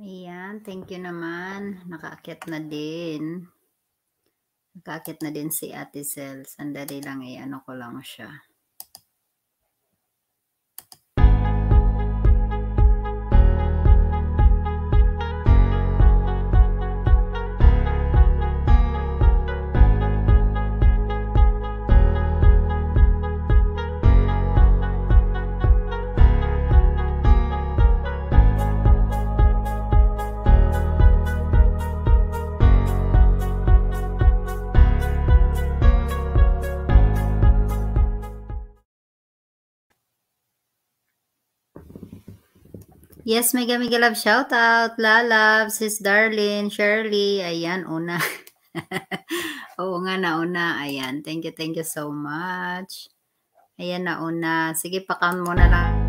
Ayan, thank you naman. Nakaakit na din. Nakaakit na din si Ate Cel. Sandali lang, i-ano ko lang siya. Yes, Mega Mega Love, shout out. La love, sis Darlene, Shirley. Ayan, una. Oo nga, nauna. Ayan, thank you, thank you so much. Ayan, nauna. Sige, pakam mo na lang.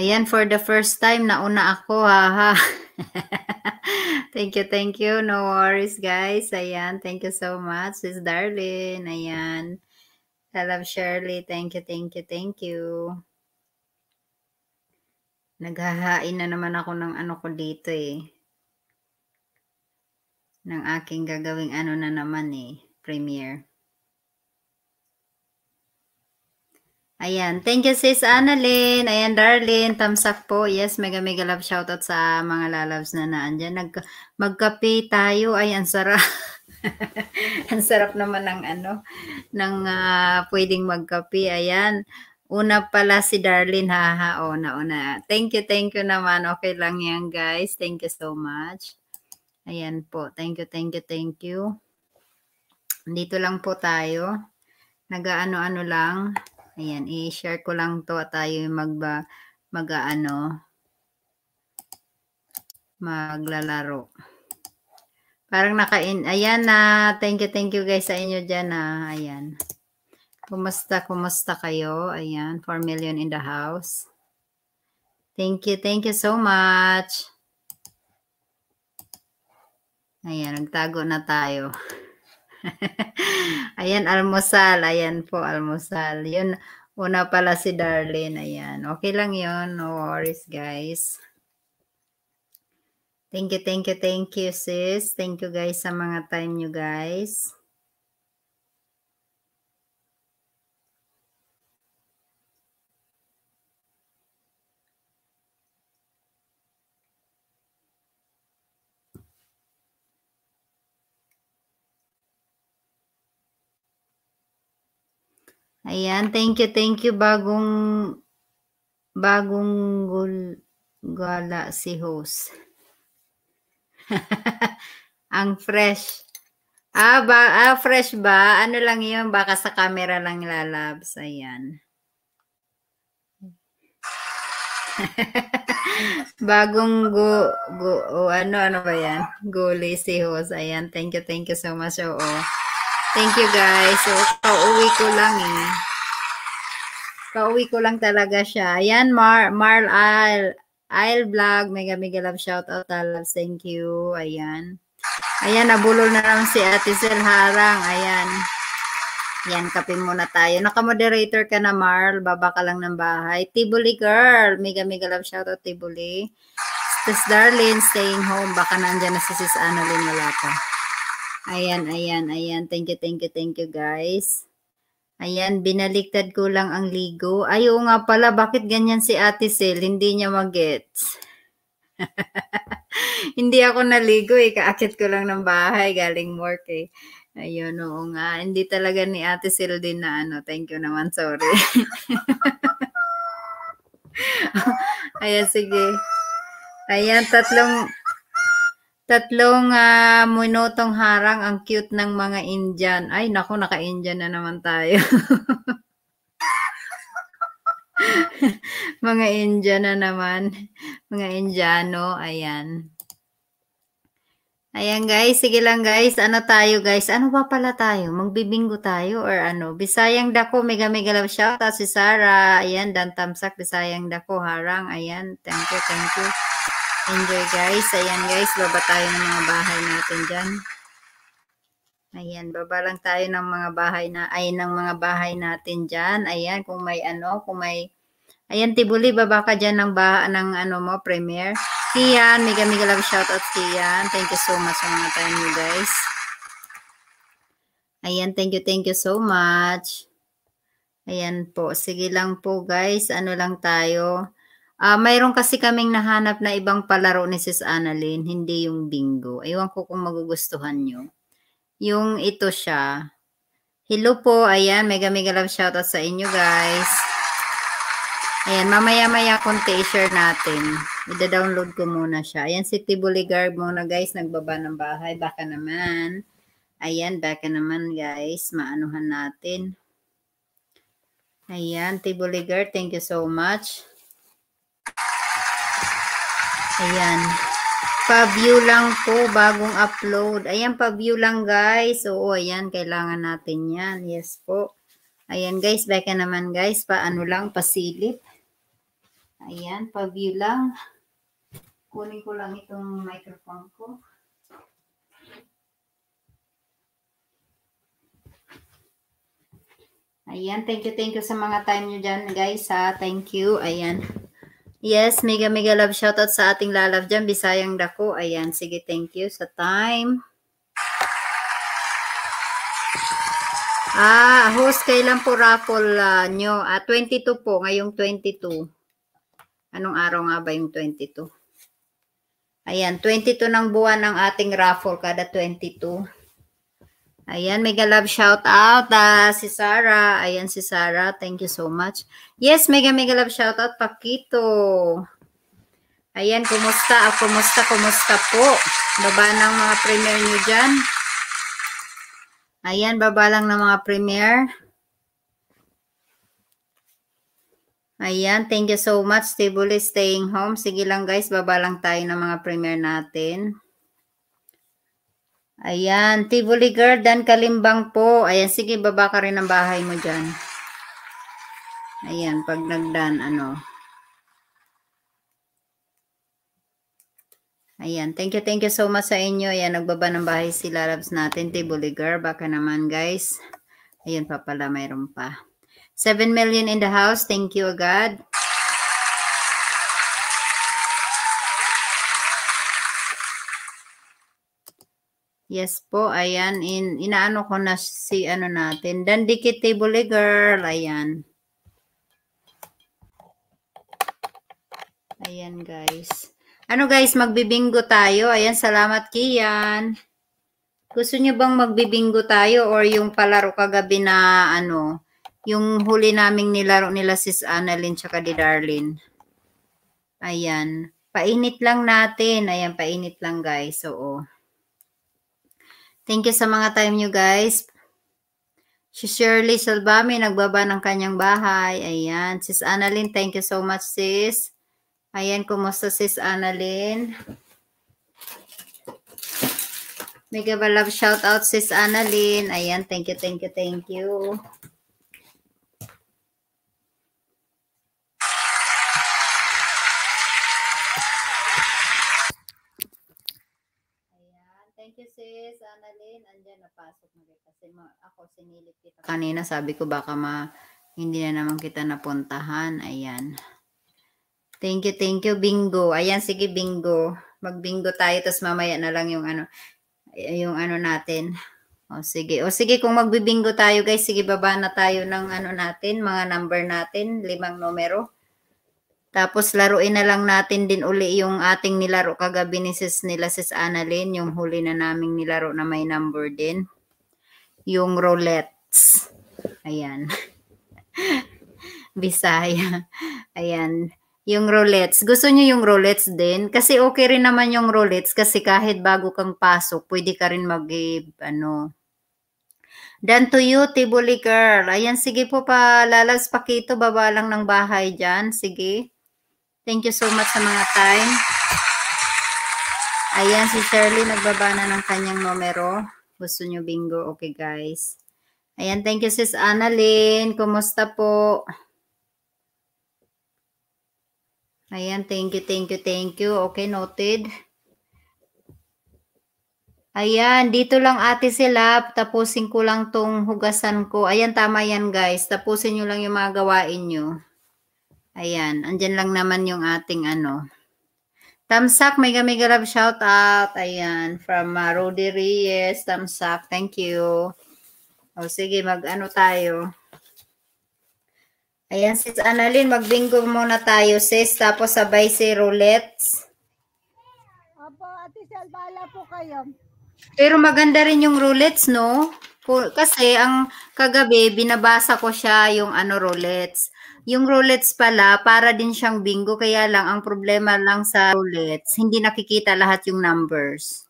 Ayan, for the first time, nauna ako, haha. thank you, thank you. No worries, guys. Ayan, thank you so much. Sis Darlene, ayan. Hello, Shirley. Thank you, thank you, thank you. Naghahain na naman ako ng ano ko dito eh. Nang aking gagawing ano na naman eh. Premiere. Ayan. Thank you sis Annalyn. Ayan Darlene. Thumbs up po. Yes, mega mega love shoutout sa mga lalabs na naandyan. Nag magkape tayo. Ay, ang sarap. ang sarap naman ng ano, ng uh, pwedeng magkape. Ayan. Una pala si Darlene. Ha, ha. O, na, una. Thank you, thank you naman. Okay lang yan guys. Thank you so much. Ayan po. Thank you, thank you, thank you. Dito lang po tayo. Nagaano-ano lang. Ayan, i-share ko lang to at tayo magba, mag aano maglalaro. Parang nakain. Ayan na. Thank you, thank you guys sa inyo dyan na. Ayan. Kumusta, kumusta kayo? Ayan, 4 million in the house. Thank you, thank you so much. Ayan, nagtago na tayo. ayan, almusal. Ayan po, almusal. Yun, una pala si Darlene. Ayan. Okay lang yun. No worries, guys. Thank you, thank you, thank you, sis. Thank you, guys, sa mga time nyo, guys. Ayan, thank you, thank you bagong bagong gul, gala si host. Ang fresh. Ah, ba, ah, fresh ba? Ano lang yun? Baka sa camera lang lalabs. Ayan. Bagong go, go, oh, ano, ano ba yan? Gulay si host. Ayan, thank you, thank you so much. Oo. Oh, oh. Thank you guys. So, pauwi ko lang eh. Pauwi ko lang talaga siya. Ayan, Mar, Marl, I'll, I'll vlog. Mega, mega love. Shout out, ah, loves. Thank you. Ayan. Ayan, nabulol na lang si Ate Sel Harang. Ayan. Ayan, kape muna tayo. Naka-moderator ka na, Marl. Baba ka lang ng bahay. Tibuli girl. Mega, mega love. Shout out, Tibuli. Sis Darlene, staying home. Baka nandyan na si Sis Annalyn. Wala pa. Ayan, ayan, ayan. Thank you, thank you, thank you guys. Ayan, binaliktad ko lang ang ligo. Ay, oo nga pala, bakit ganyan si Ate Sel? Hindi niya magets. hindi ako naligo eh. Kaakit ko lang ng bahay. Galing work eh. Ayun, oo nga. Hindi talaga ni Ate Sel din na ano. Thank you naman, sorry. Ayan, sige. Ayan, tatlong Tatlong uh, minutong harang ang cute ng mga Indian. Ay, nako, naka-Indian na naman tayo. mga Indian na naman. Mga Indiano, ayan. Ayan guys, sige lang guys. Ano tayo guys? Ano ba pala tayo? Magbibingo tayo or ano? Bisayang dako, mega mega love shout out si Sarah. Ayan, Dan Tamsak, Bisayang dako, harang. Ayan, thank you, thank you. Enjoy guys. Ayan guys, baba tayo ng mga bahay natin dyan. Ayan, baba lang tayo ng mga bahay na, ay ng mga bahay natin dyan. Ayan, kung may ano, kung may, ayan Tibuli, baba ka dyan ng, bah, ng ano mo, premiere. Kian, mega mega love shoutout Kian. Thank you so much sa mga time you guys. Ayan, thank you, thank you so much. Ayan po. Sige lang po guys. Ano lang tayo. Uh, mayroon kasi kaming nahanap na ibang palaro ni Sis Annalyn, hindi yung bingo. Ewan ko kung magugustuhan nyo. Yung ito siya. Hello po, ayan, mega mega love shoutout sa inyo guys. Ayan, mamaya-maya konti i-share natin. Ida-download ko muna siya. Ayan, si Tibuligard muna guys, nagbaba ng bahay. Baka naman. Ayan, baka naman guys, maanuhan natin. Ayan, Tibuligard, thank you so much. Ayan. Pa-view lang po bagong upload. Ayan, pa-view lang guys. Oo, ayan. Kailangan natin yan. Yes po. Ayan guys, beka naman guys. Paano lang, pasilip. Ayan, pa-view lang. Kunin ko lang itong microphone ko. Ayan, thank you, thank you sa mga time nyo dyan guys ha. Thank you. Ayan. Yes, mega mega love shoutout sa ating lalove dyan, Bisayang Dako. Ayan, sige, thank you sa time. Ah, host, kailan po raffle uh, nyo? Ah, 22 po, ngayong 22. Anong araw nga ba yung 22? Ayan, 22 ng buwan ng ating raffle kada 22. Ayan, mega love shout out uh, si Sara. Ayan si Sara, thank you so much. Yes, mega mega love shout out Pakito. Ayan, kumusta? Ah, kumusta, kumusta po? Baba ng mga premier niyo diyan. Ayan, baba lang ng mga premier. Ayan, thank you so much. Stable is staying home. Sige lang guys, baba lang tayo ng mga premier natin. Ayan, Tivoli Garden, Kalimbang po. Ayan, sige, baba ka rin ng bahay mo dyan. Ayan, pag nagdan, ano. Ayan, thank you, thank you so much sa inyo. Ayan, nagbaba ng bahay si loves natin, Tivoli Garden. Baka naman, guys. Ayan pa pala, mayroon pa. 7 million in the house. Thank you, God. Yes po, ayan. In, inaano ko na si ano natin. Dandikit table girl. Ayan. Ayan guys. Ano guys, magbibingo tayo. Ayan, salamat Kian. Gusto nyo bang magbibingo tayo or yung palaro kagabi na ano, yung huli naming nilaro nila sis Annalyn tsaka di Darlene. Ayan. Painit lang natin. Ayan, painit lang guys. Oo. So, oh. Thank you sa mga time nyo guys. Si Shirley Salbami, nagbaba ng kanyang bahay. Ayan. Sis Annalyn, thank you so much sis. Ayan, kumusta sis Annalyn? Mega love shout out sis Annalyn. Ayan, thank you, thank you, thank you. pasok na kita. Kasi ma- ako sinilip kita. Kanina sabi ko baka ma hindi na naman kita napuntahan. Ayan. Thank you, thank you, bingo. Ayan, sige, bingo. Magbingo tayo, tapos mamaya na lang yung ano, yung ano natin. O sige, o sige, kung magbibingo tayo guys, sige, baba na tayo ng ano natin, mga number natin, limang numero. Tapos laruin na lang natin din uli yung ating nilaro kagabi ni sis nila sis Annalyn, yung huli na naming nilaro na may number din. Yung roulettes. Ayan. Bisaya. Ayan. Yung roulettes. Gusto nyo yung roulettes din? Kasi okay rin naman yung roulettes kasi kahit bago kang pasok, pwede ka rin mag ano, Dan to you, Tibuli girl. Ayan, sige po pa, lalas pakito, baba lang ng bahay dyan. Sige. Thank you so much sa mga time. Ayan, si Shirley nagbaba na ng kanyang numero. Gusto nyo bingo? Okay, guys. Ayan, thank you, sis Annalyn. Kumusta po? Ayan, thank you, thank you, thank you. Okay, noted. Ayan, dito lang ate sila. Tapusin ko lang tong hugasan ko. Ayan, tama yan guys. Tapusin nyo lang yung mga gawain nyo. Ayan, andyan lang naman yung ating ano. Tamsak, may gamay love shout out. Ayan, from uh, Rudy Reyes. Tamsak, thank you. O sige, mag-ano tayo. Ayan, sis Annalyn, mag-bingo muna tayo, sis. Tapos sabay si Roulette. Opo, Ate Sel, bahala po kayo. Pero maganda rin yung roulets, no? Kasi ang kagabi, binabasa ko siya yung ano roulets. Yung roulets pala, para din siyang bingo. Kaya lang, ang problema lang sa roulets, hindi nakikita lahat yung numbers.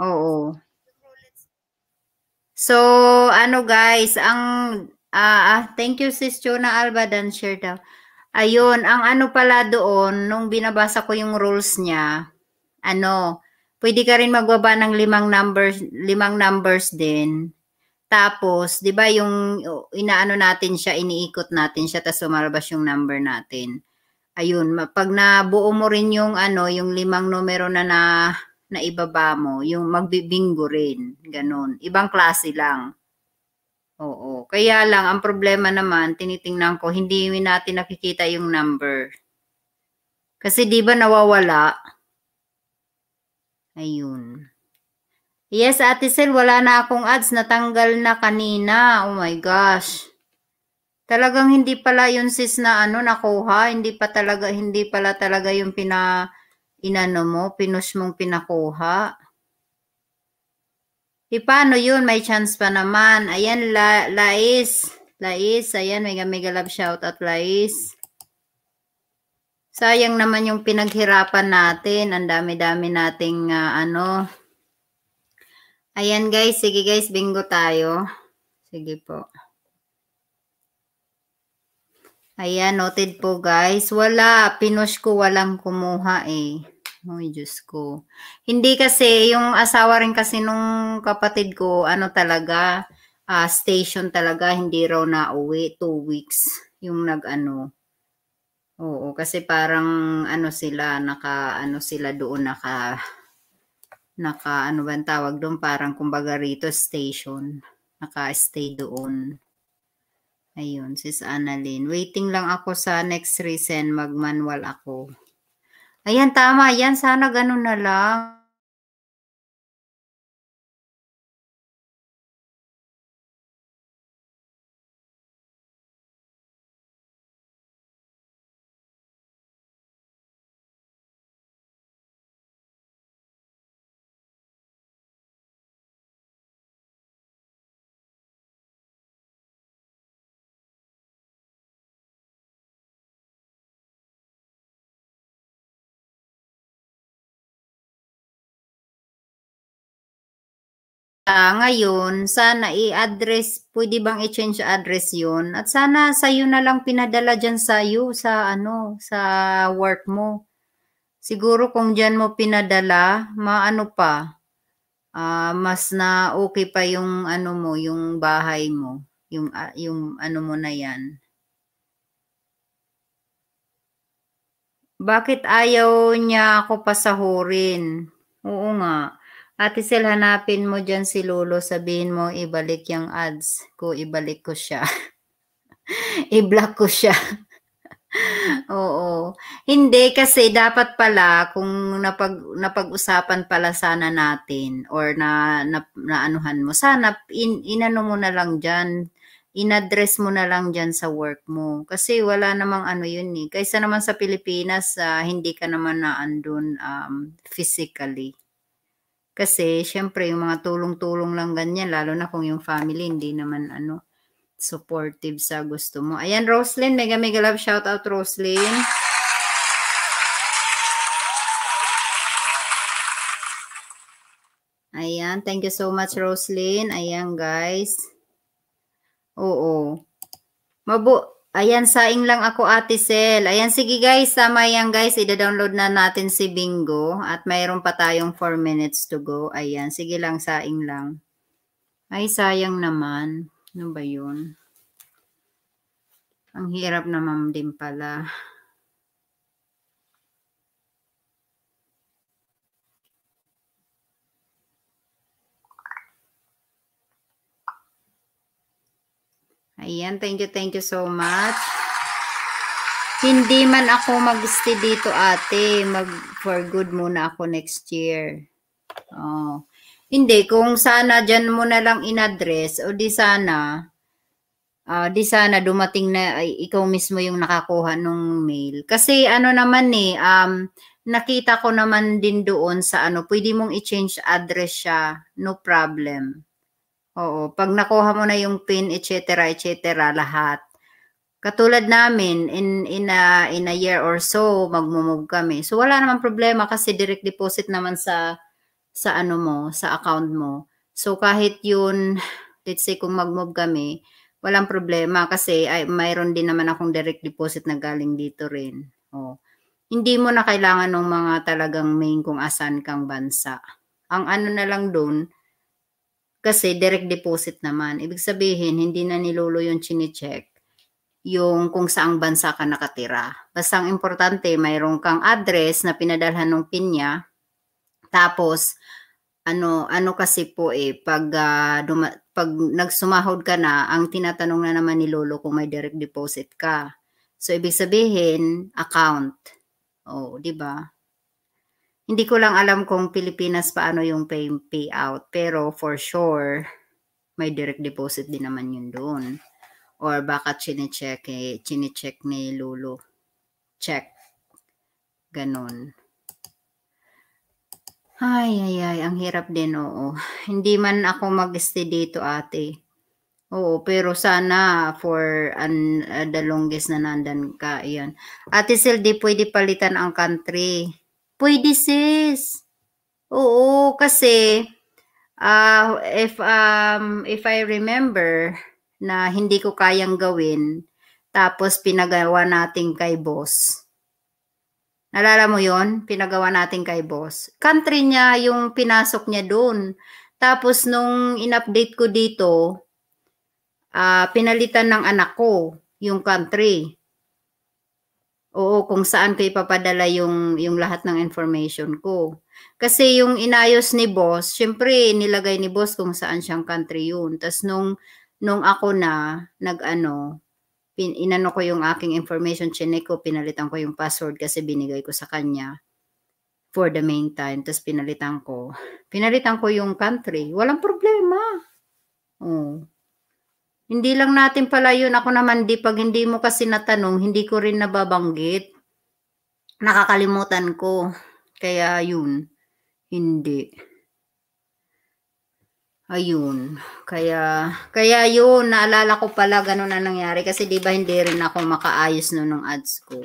Oo. So, ano guys, ang... Ah, ah, thank you sis Jonah Alba dan share daw. Ayun, ang ano pala doon, nung binabasa ko yung rules niya, ano, pwede ka rin magbaba ng limang numbers, limang numbers din. Tapos, 'di ba, yung inaano natin siya, iniikot natin siya tapos lumalabas yung number natin. Ayun, pag nabuo mo rin yung ano, yung limang numero na na, na ibaba mo, yung magbibingo rin, ganun. Ibang klase lang. Oo. Kaya lang, ang problema naman, tinitingnan ko, hindi natin nakikita yung number. Kasi di ba nawawala? Ayun. Yes, Ate Sel, wala na akong ads. Natanggal na kanina. Oh my gosh. Talagang hindi pala yun sis na ano nakuha. Hindi pa talaga, hindi pala talaga yung pina, inano mo, pinus mong pinakuha. E paano yun? May chance pa naman. Ayan, La, Lais. Lais, ayan, mega mega love shoutout, Lais. Sayang naman yung pinaghirapan natin. Ang dami-dami nating uh, ano, Ayan guys, sige guys, bingo tayo. Sige po. Ayan, noted po guys. Wala, pinush ko walang kumuha eh. Uy, Diyos ko. Hindi kasi, yung asawa rin kasi nung kapatid ko, ano talaga, uh, station talaga, hindi raw na uwi. Two weeks yung nag-ano. Oo, kasi parang ano sila, naka, ano sila doon, naka naka ano ba tawag doon parang kumbaga rito station naka-stay doon ayun sis Annalyn waiting lang ako sa next recent mag-manual ako ayan tama yan sana ganun na lang siya ah, ngayon, sana i-address, pwede bang i-change address yun? At sana sa'yo na lang pinadala dyan sa'yo, sa ano, sa work mo. Siguro kung dyan mo pinadala, maano pa, uh, mas na okay pa yung ano mo, yung bahay mo, yung, uh, yung ano mo na yan. Bakit ayaw niya ako pasahurin? Oo nga. Ate Sel, hanapin mo dyan si Lolo. Sabihin mo, ibalik yung ads ko. Ibalik ko siya. I-block ko siya. Oo. Hindi kasi dapat pala kung napag napag-usapan pala sana natin or na, na naanuhan mo sana in, inano mo na lang diyan inaddress mo na lang diyan sa work mo. Kasi wala namang ano yun eh. Kaysa naman sa Pilipinas, uh, hindi ka naman na andun um, physically. Kasi, syempre, yung mga tulong-tulong lang ganyan, lalo na kung yung family, hindi naman, ano, supportive sa gusto mo. Ayan, Roslyn, mega mega love. Shout out, Roslyn. Ayan, thank you so much, Roslyn. Ayan, guys. Oo. Mabu Ayan, saing lang ako Ate Sel. Ayan, sige guys, sama yan guys. Ida-download na natin si Bingo. At mayroon pa tayong 4 minutes to go. Ayan, sige lang, saing lang. Ay, sayang naman. Ano ba yun? Ang hirap naman din pala. Ayan, thank you, thank you so much. Hindi man ako mag-stay dito ate, mag for good muna ako next year. Oh. Hindi, kung sana dyan mo na lang in-address o di sana, uh, di sana dumating na ay, ikaw mismo yung nakakuha nung mail. Kasi ano naman eh, um, nakita ko naman din doon sa ano, pwede mong i-change address siya, no problem. Oo, pag nakuha mo na yung pin, etc., etc., lahat. Katulad namin, in, in, a, in a year or so, magmumove kami. So, wala naman problema kasi direct deposit naman sa, sa ano mo, sa account mo. So, kahit yun, let's say kung mag-move kami, walang problema kasi ay, mayroon din naman akong direct deposit na galing dito rin. Oh. Hindi mo na kailangan ng mga talagang main kung asan kang bansa. Ang ano na lang doon, kasi direct deposit naman. Ibig sabihin, hindi na nilulo yung chinecheck yung kung saang bansa ka nakatira. Basta ang importante, mayroon kang address na pinadalhan ng pinya. Tapos, ano ano kasi po eh pag uh, duma, pag nagsumahod ka na ang tinatanong na naman ni lolo kung may direct deposit ka so ibig sabihin account oh di ba hindi ko lang alam kung Pilipinas paano yung pay payout, pero for sure, may direct deposit din naman yun doon. Or baka chinecheck, eh, chinecheck ni Lulu. Check. ganun Ay, ay, ay. Ang hirap din, oo. Hindi man ako mag-stay dito, ate. Oo, pero sana for an, uh, the longest na nandan ka, yan. Ate Sildi, pwede palitan ang country. Pwede sis. Oo, kasi uh, if um if I remember na hindi ko kayang gawin tapos pinagawa natin kay boss. Nalala mo 'yon? Pinagawa natin kay boss. Country niya yung pinasok niya doon. Tapos nung in-update ko dito, uh, pinalitan ng anak ko yung country. Oo, kung saan ko ipapadala yung, yung lahat ng information ko. Kasi yung inayos ni boss, syempre nilagay ni boss kung saan siyang country yun. Tapos nung, nung ako na, nag-ano, inano ko yung aking information, chinek ko, pinalitan ko yung password kasi binigay ko sa kanya for the meantime. Tapos pinalitan ko. Pinalitan ko yung country. Walang problema. Oh. Hindi lang natin pala yun. Ako naman di, pag hindi mo kasi natanong, hindi ko rin nababanggit. Nakakalimutan ko. Kaya yun. Hindi. Ayun. Kaya, kaya yun, naalala ko pala ganun na nangyari. Kasi di ba hindi rin ako makaayos no nung ads ko.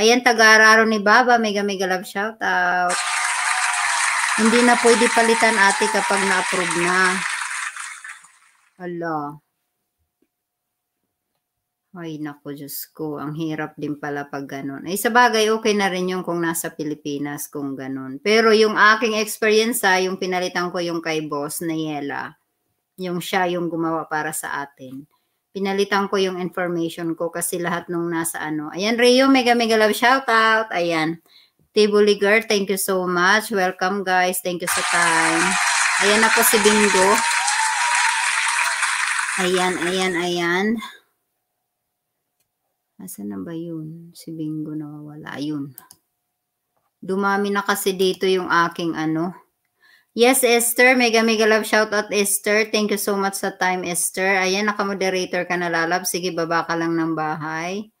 Ayan, tagararo ni Baba. Mega mega love shout out. Hindi na pwede palitan ate kapag na-approve na. Hala. Ay, nako, Diyos ko. Ang hirap din pala pag ganun. Ay, eh, sa bagay, okay na rin yung kung nasa Pilipinas, kung ganun. Pero yung aking experience, ha, ah, yung pinalitan ko yung kay boss na Yela, yung siya yung gumawa para sa atin. Pinalitan ko yung information ko kasi lahat nung nasa ano. Ayan, Rio, mega mega love, shout out. Ayan. Tibuli girl, thank you so much. Welcome, guys. Thank you sa time. Ayan na po si Bingo. Ayan, ayan, ayan. Asan na ba yun? Si Bingo nawawala. Ayun. Dumami na kasi dito yung aking ano. Yes, Esther. Mega mega love. Shout out, Esther. Thank you so much sa time, Esther. Ayan, naka-moderator ka na, lalab. Sige, baba ka lang ng bahay.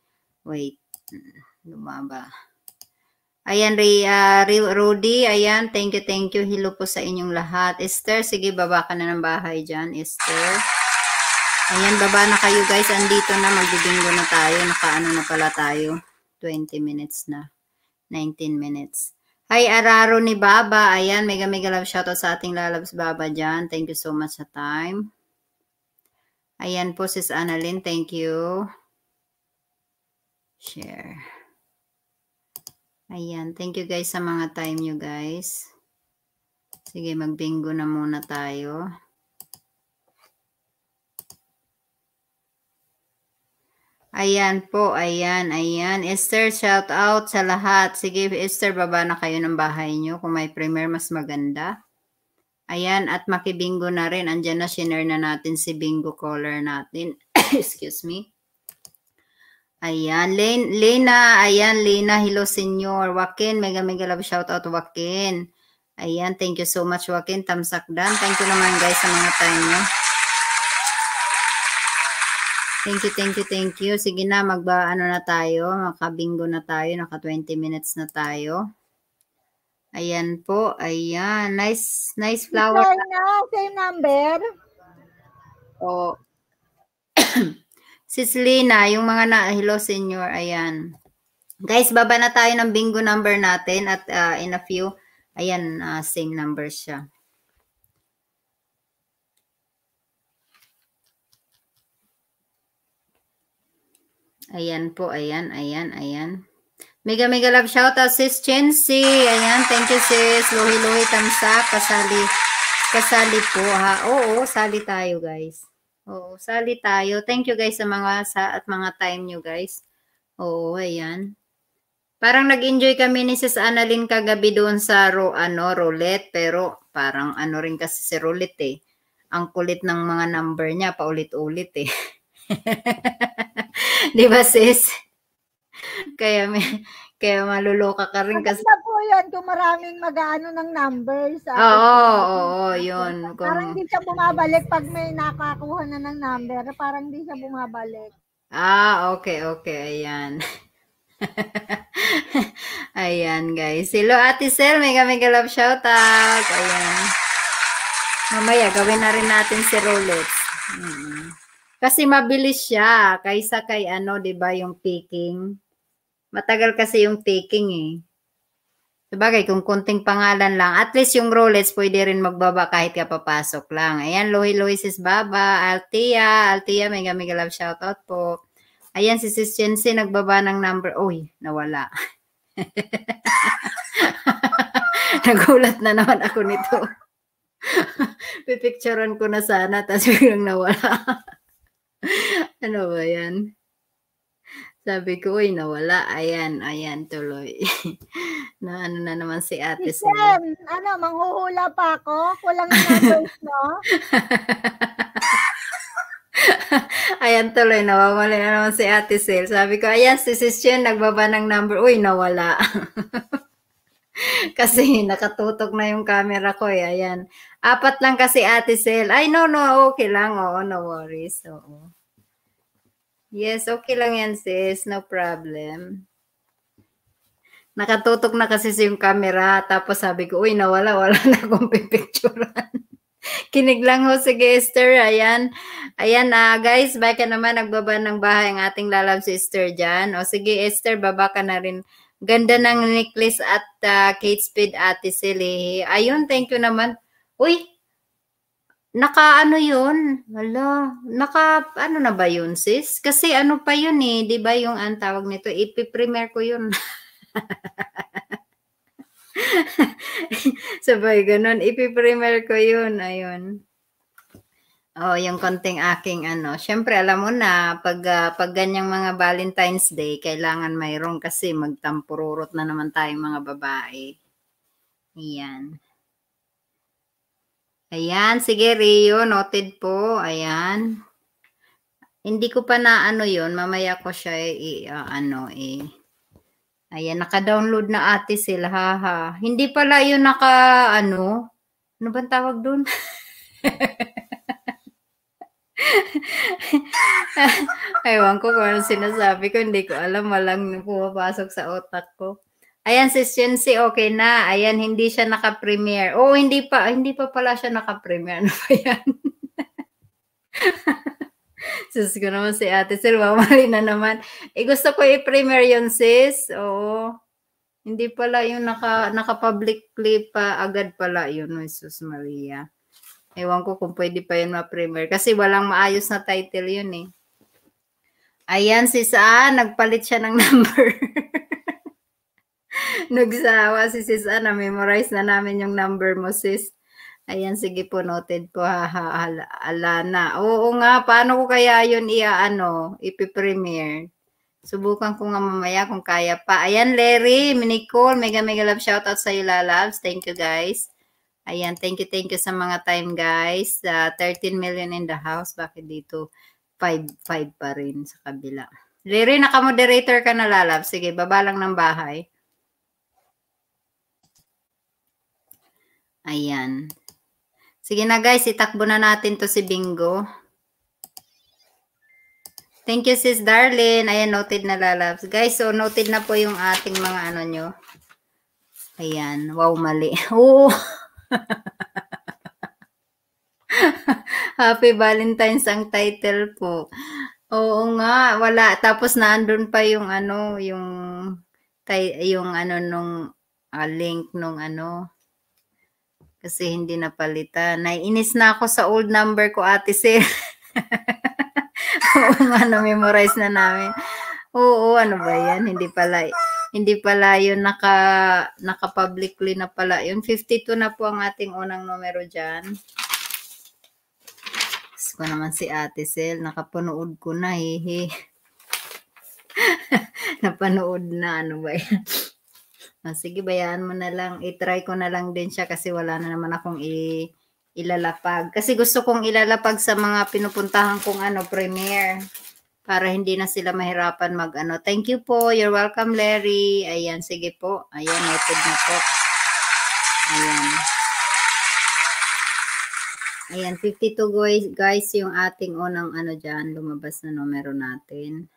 Wait. Lumaba. Ayan, Ray, ah, Rudy, ayan, thank you, thank you. Hello po sa inyong lahat. Esther, sige, baba ka na ng bahay dyan, Esther. Ayan, baba na kayo guys. Andito na, magbibingo na tayo. Nakaano na pala tayo. 20 minutes na. 19 minutes. Hi, Araro ni Baba. Ayan, mega mega love shoutout sa ating lalabs Baba dyan. Thank you so much sa time. Ayan po, sis Annalyn. Thank you. Share. Ayan, thank you guys sa mga time nyo guys. Sige, magbingo na muna tayo. Ayan po, ayan, ayan. Esther, shout out sa lahat. Sige, Esther, baba na kayo ng bahay nyo. Kung may premier, mas maganda. Ayan, at makibingo na rin. Andiyan na, shinare na natin si bingo caller natin. Excuse me. Ayan, Lena, ayan, Lena, hello senior. Joaquin, mega mega love shout out Joaquin. Ayan, thank you so much Joaquin. Tamsakdan. Thank you naman guys sa mga time nyo. Thank you, thank you, thank you. Sige na, magba, ano na tayo, makabingo na tayo, naka 20 minutes na tayo. Ayan po, ayan. Nice, nice flower. Same na, same number. Oo. Oh. Sis Lina, yung mga na, hello senior, ayan. Guys, baba na tayo ng bingo number natin at uh, in a few, ayan, uh, same number siya. Ayan po, ayan, ayan, ayan. Mega mega love shout out sis Chensi. Ayan, thank you sis. Lohi-lohi tamsa, pasali. Kasali po ha. Oo, sali tayo guys. Oo, sali tayo. Thank you guys sa mga sa at mga time nyo guys. Oo, ayan. Parang nag-enjoy kami ni sis Annalyn kagabi doon sa ro, ano, roulette. Pero parang ano rin kasi si roulette eh. Ang kulit ng mga number niya paulit-ulit eh. Di ba sis? Kaya may, kaya maluloka ka rin kasi. Maganda po yun kung maraming mag-ano ng numbers. Ah, oo, oo, oo, yun. Kung... Parang hindi siya bumabalik pag may nakakuha na ng number. Parang hindi siya bumabalik. Ah, okay, okay. Ayan. Ayan, guys. Hello, Ate Sel. Mega mega love shoutout. Ayan. Mamaya, gawin na rin natin si Rolex. Mm-hmm. Kasi mabilis siya kaysa kay ano, 'di ba, yung taking. Matagal kasi yung taking eh. Sabagay, kung kunting pangalan lang, at least yung Rolex pwede rin magbaba kahit ka papasok lang. Ayan, Lohi Loisis Baba, Altia, Altia, mega mega love shoutout po. Ayan, si Sis Jensi nagbaba ng number. Uy, nawala. Nagulat na naman ako nito. Pipicturean ko na sana, tapos biglang nawala. ano ba yan? Sabi ko, uy, nawala. Ayan, ayan, tuloy. na ano na naman si ate si Sam, ano, manghuhula pa ako? Kulang na no? ayan tuloy, nawawala na naman si ate Sil. Sabi ko, ayan, si Sis Chen, nagbaba ng number. Uy, nawala. kasi nakatutok na yung camera ko eh. Ayan. Apat lang kasi ate Sil. Ay, no, no, okay lang. Oo, no worries. Oo. Yes, okay lang yan sis. No problem. Nakatutok na kasi sa yung camera. Tapos sabi ko, uy, nawala. Wala na akong pipicturan. Kinig lang ho. Sige, Esther. Ayan. Ayan, uh, guys. Baka naman nagbaba ng bahay ang ating lalab sister dyan. O sige, Esther, baba ka na rin. Ganda ng necklace at uh, Kate Speed, Ate Silly. Ayun, thank you naman. Uy, Naka ano yun? Wala. naka ano na ba yun sis? Kasi ano pa yun eh, di ba yung ang tawag nito? ipi-premiere ko yun. Sabay ganun, ipi-premiere ko yun. Ayun. Oh, yung konting aking ano. Syempre alam mo na, pag, uh, pag ganyang mga Valentine's Day, kailangan mayroon kasi magtampururot na naman tayong mga babae. Ayan. Ayan, sige Rio, noted po. Ayan. Hindi ko pa na ano 'yon, mamaya ko siya i uh, ano eh. Ayan, naka-download na ate sila. Ha, ha. Hindi pala 'yon naka ano. Ano bang tawag doon? Ewan ko kung ano sinasabi ko, hindi ko alam, malang pumapasok sa otak ko. Ayan si Shensi, okay na. Ayan, hindi siya naka-premiere. Oh, hindi pa. Hindi pa pala siya naka-premiere. Ano ba yan? sis ko naman si ate. Sir, wamali na naman. Eh, gusto ko i-premiere yun, sis. Oo. Hindi pala yung naka, naka public clip pa. Agad pala yun, Jesus Maria. Ewan ko kung pwede pa yun ma-premiere. Kasi walang maayos na title yun eh. Ayan, sis Saan. Ah, nagpalit siya ng number. Nagsawa si sis Anna, ah, memorize na namin yung number mo sis. Ayan, sige po, noted po, ha, ha, Alana. Oo nga, paano ko kaya yun iaano, ipipremiere? Subukan ko nga mamaya kung kaya pa. Ayan, Larry, Nicole, mega mega love shoutout sa iyo, loves. Thank you, guys. Ayan, thank you, thank you sa mga time, guys. Uh, ah, 13 million in the house. Bakit dito 5, 5 pa rin sa kabila? Larry, naka-moderator ka na, lalab. Sige, baba lang ng bahay. Ayan. Sige na guys, itakbo na natin to si Bingo. Thank you sis Darlene. Ayan, noted na lalabs. Guys, so noted na po yung ating mga ano nyo. Ayan. Wow, mali. Oo. Happy Valentine's ang title po. Oo nga, wala. Tapos na naandun pa yung ano, yung, yung ano nung uh, link nung ano, kasi hindi napalitan. Naiinis na ako sa old number ko, Ate Sir. Oo nga, na-memorize na namin. Oo, ano ba yan? Hindi pala, hindi pala yun naka, naka-publicly na pala. Yun, 52 na po ang ating unang numero dyan. Gusto ko naman si Ate Sel. Nakapanood ko na, hehe. Napanood na, ano ba yan? Ah, sige, bayaan mo na lang. I-try ko na lang din siya kasi wala na naman akong i- ilalapag. Kasi gusto kong ilalapag sa mga pinupuntahan kong ano, premiere para hindi na sila mahirapan mag ano. Thank you po. You're welcome, Larry. Ayan, sige po. Ayan, noted na po. Ayan. Ayan, 52 guys, guys yung ating unang ano dyan, lumabas na numero natin.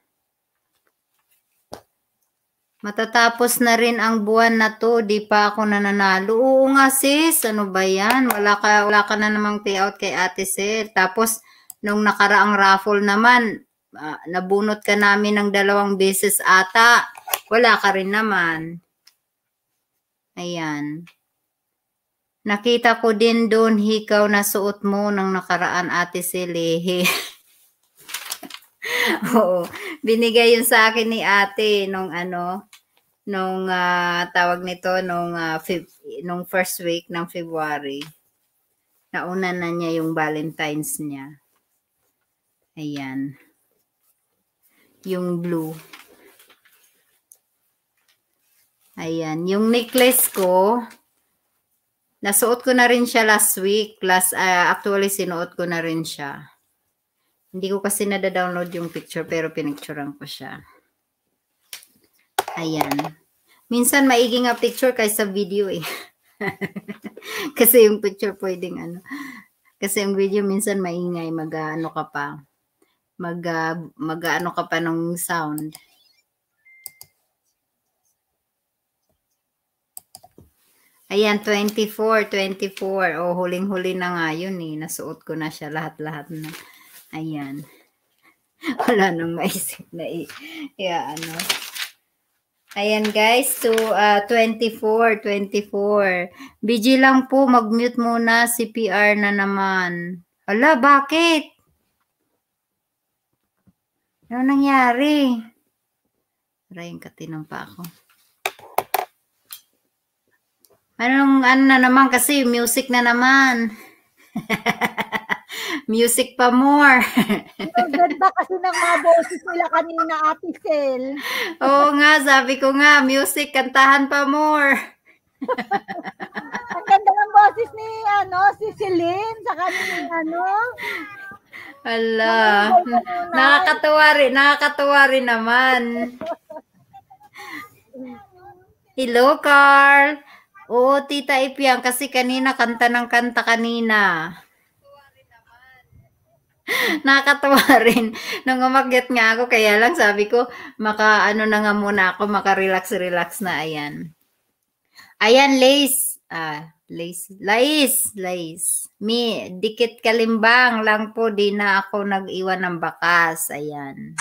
Matatapos na rin ang buwan na to, di pa ako nananalo. Oo nga sis, ano ba yan? Wala ka, wala ka na namang payout kay ate Sel. Tapos, nung nakaraang raffle naman, uh, nabunot ka namin ng dalawang beses ata. Wala ka rin naman. Ayan. Nakita ko din doon hikaw na suot mo nang nakaraan ate Sel. Eh. Oo. Binigay yun sa akin ni ate nung ano, nung uh, tawag nito nung uh, nung first week ng February. Nauna na niya yung Valentines niya. Ayan. Yung blue. Ayan. Yung necklace ko, nasuot ko na rin siya last week. Last, uh, actually, sinuot ko na rin siya. Hindi ko kasi na download yung picture pero pinicturean ko siya. Ayan. Minsan maiging nga picture kaysa video eh. Kasi yung picture pwedeng ano. Kasi yung video minsan maingay, mag-ano ka pa. Mag, uh, ah, mag-ano ka pa ng sound. Ayan, 24, 24. O, oh, huling-huli na nga yun eh. Nasuot ko na siya lahat-lahat na. Ayan. Wala nang maisip na i- yeah, ano. Ayan guys, so uh, 24, 24. BG lang po, mag-mute muna, PR na naman. Ala, bakit? Ano nangyari? Rain ka, tinampa ako. Anong, ano na naman kasi, music na naman. Music pa more. Ang ganda kasi ng mga boses nila kanina, Ate Sel. Oo nga, sabi ko nga, music, kantahan pa more. Ang ganda ng boses ni, ano, si Celine, sa kanina, ano. Hala, nakakatuwa rin, nakakatuwa rin naman. Hello, Carl. Oo, Tita Ipiang, kasi kanina kanta ng kanta kanina. Nakakatawa rin. Nung umakyat nga ako, kaya lang sabi ko, maka ano na nga muna ako, maka-relax-relax na, ayan. Ayan, Lace. Ah, Lace. Lace, Lace. Mi, dikit kalimbang lang po, di na ako nag-iwan ng bakas. Ayan.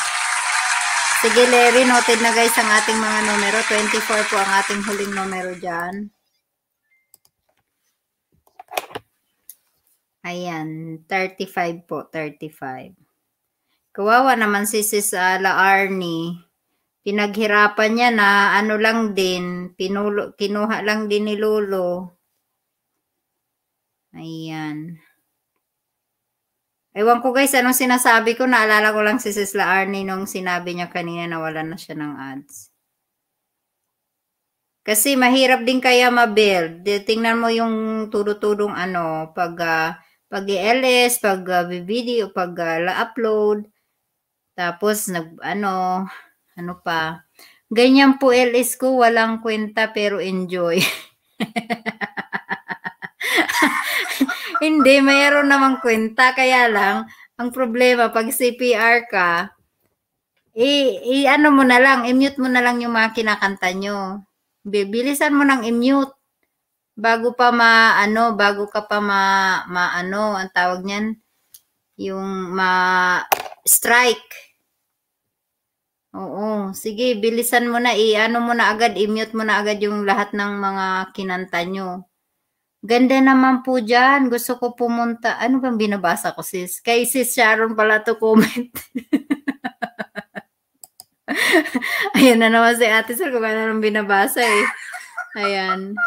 Sige, Larry, noted na guys ang ating mga numero. 24 po ang ating huling numero dyan. Ayan, 35 po, 35. Kawawa naman si Sis uh, Arnie. Pinaghirapan niya na ano lang din, pinulo, kinuha lang din ni Lolo. Ayan. Ewan ko guys, anong sinasabi ko? Naalala ko lang si Sis La Arnie nung sinabi niya kanina na wala na siya ng ads. Kasi mahirap din kaya ma-build. Tingnan mo yung tudutudong ano, pag... Uh, pag-i-LS, pag-video, ah, pag-upload. Ah, Tapos, nag, ano, ano pa. Ganyan po LS ko, walang kwenta pero enjoy. Hindi, mayroon namang kwenta. Kaya lang, ang problema, pag CPR ka, i, i ano mo na lang, i-mute mo na lang yung mga kinakanta nyo. Bilisan mo ng i-mute bago pa ma ano, bago ka pa ma, ma ano, ang tawag niyan, yung ma strike. Oo, sige, bilisan mo na i-ano mo na agad, i-mute mo na agad yung lahat ng mga kinanta nyo. Ganda naman po dyan. Gusto ko pumunta. Ano bang binabasa ko sis? Kay sis Sharon pala to comment. Ayan na naman si ate sir kung ano binabasa eh. Ayan.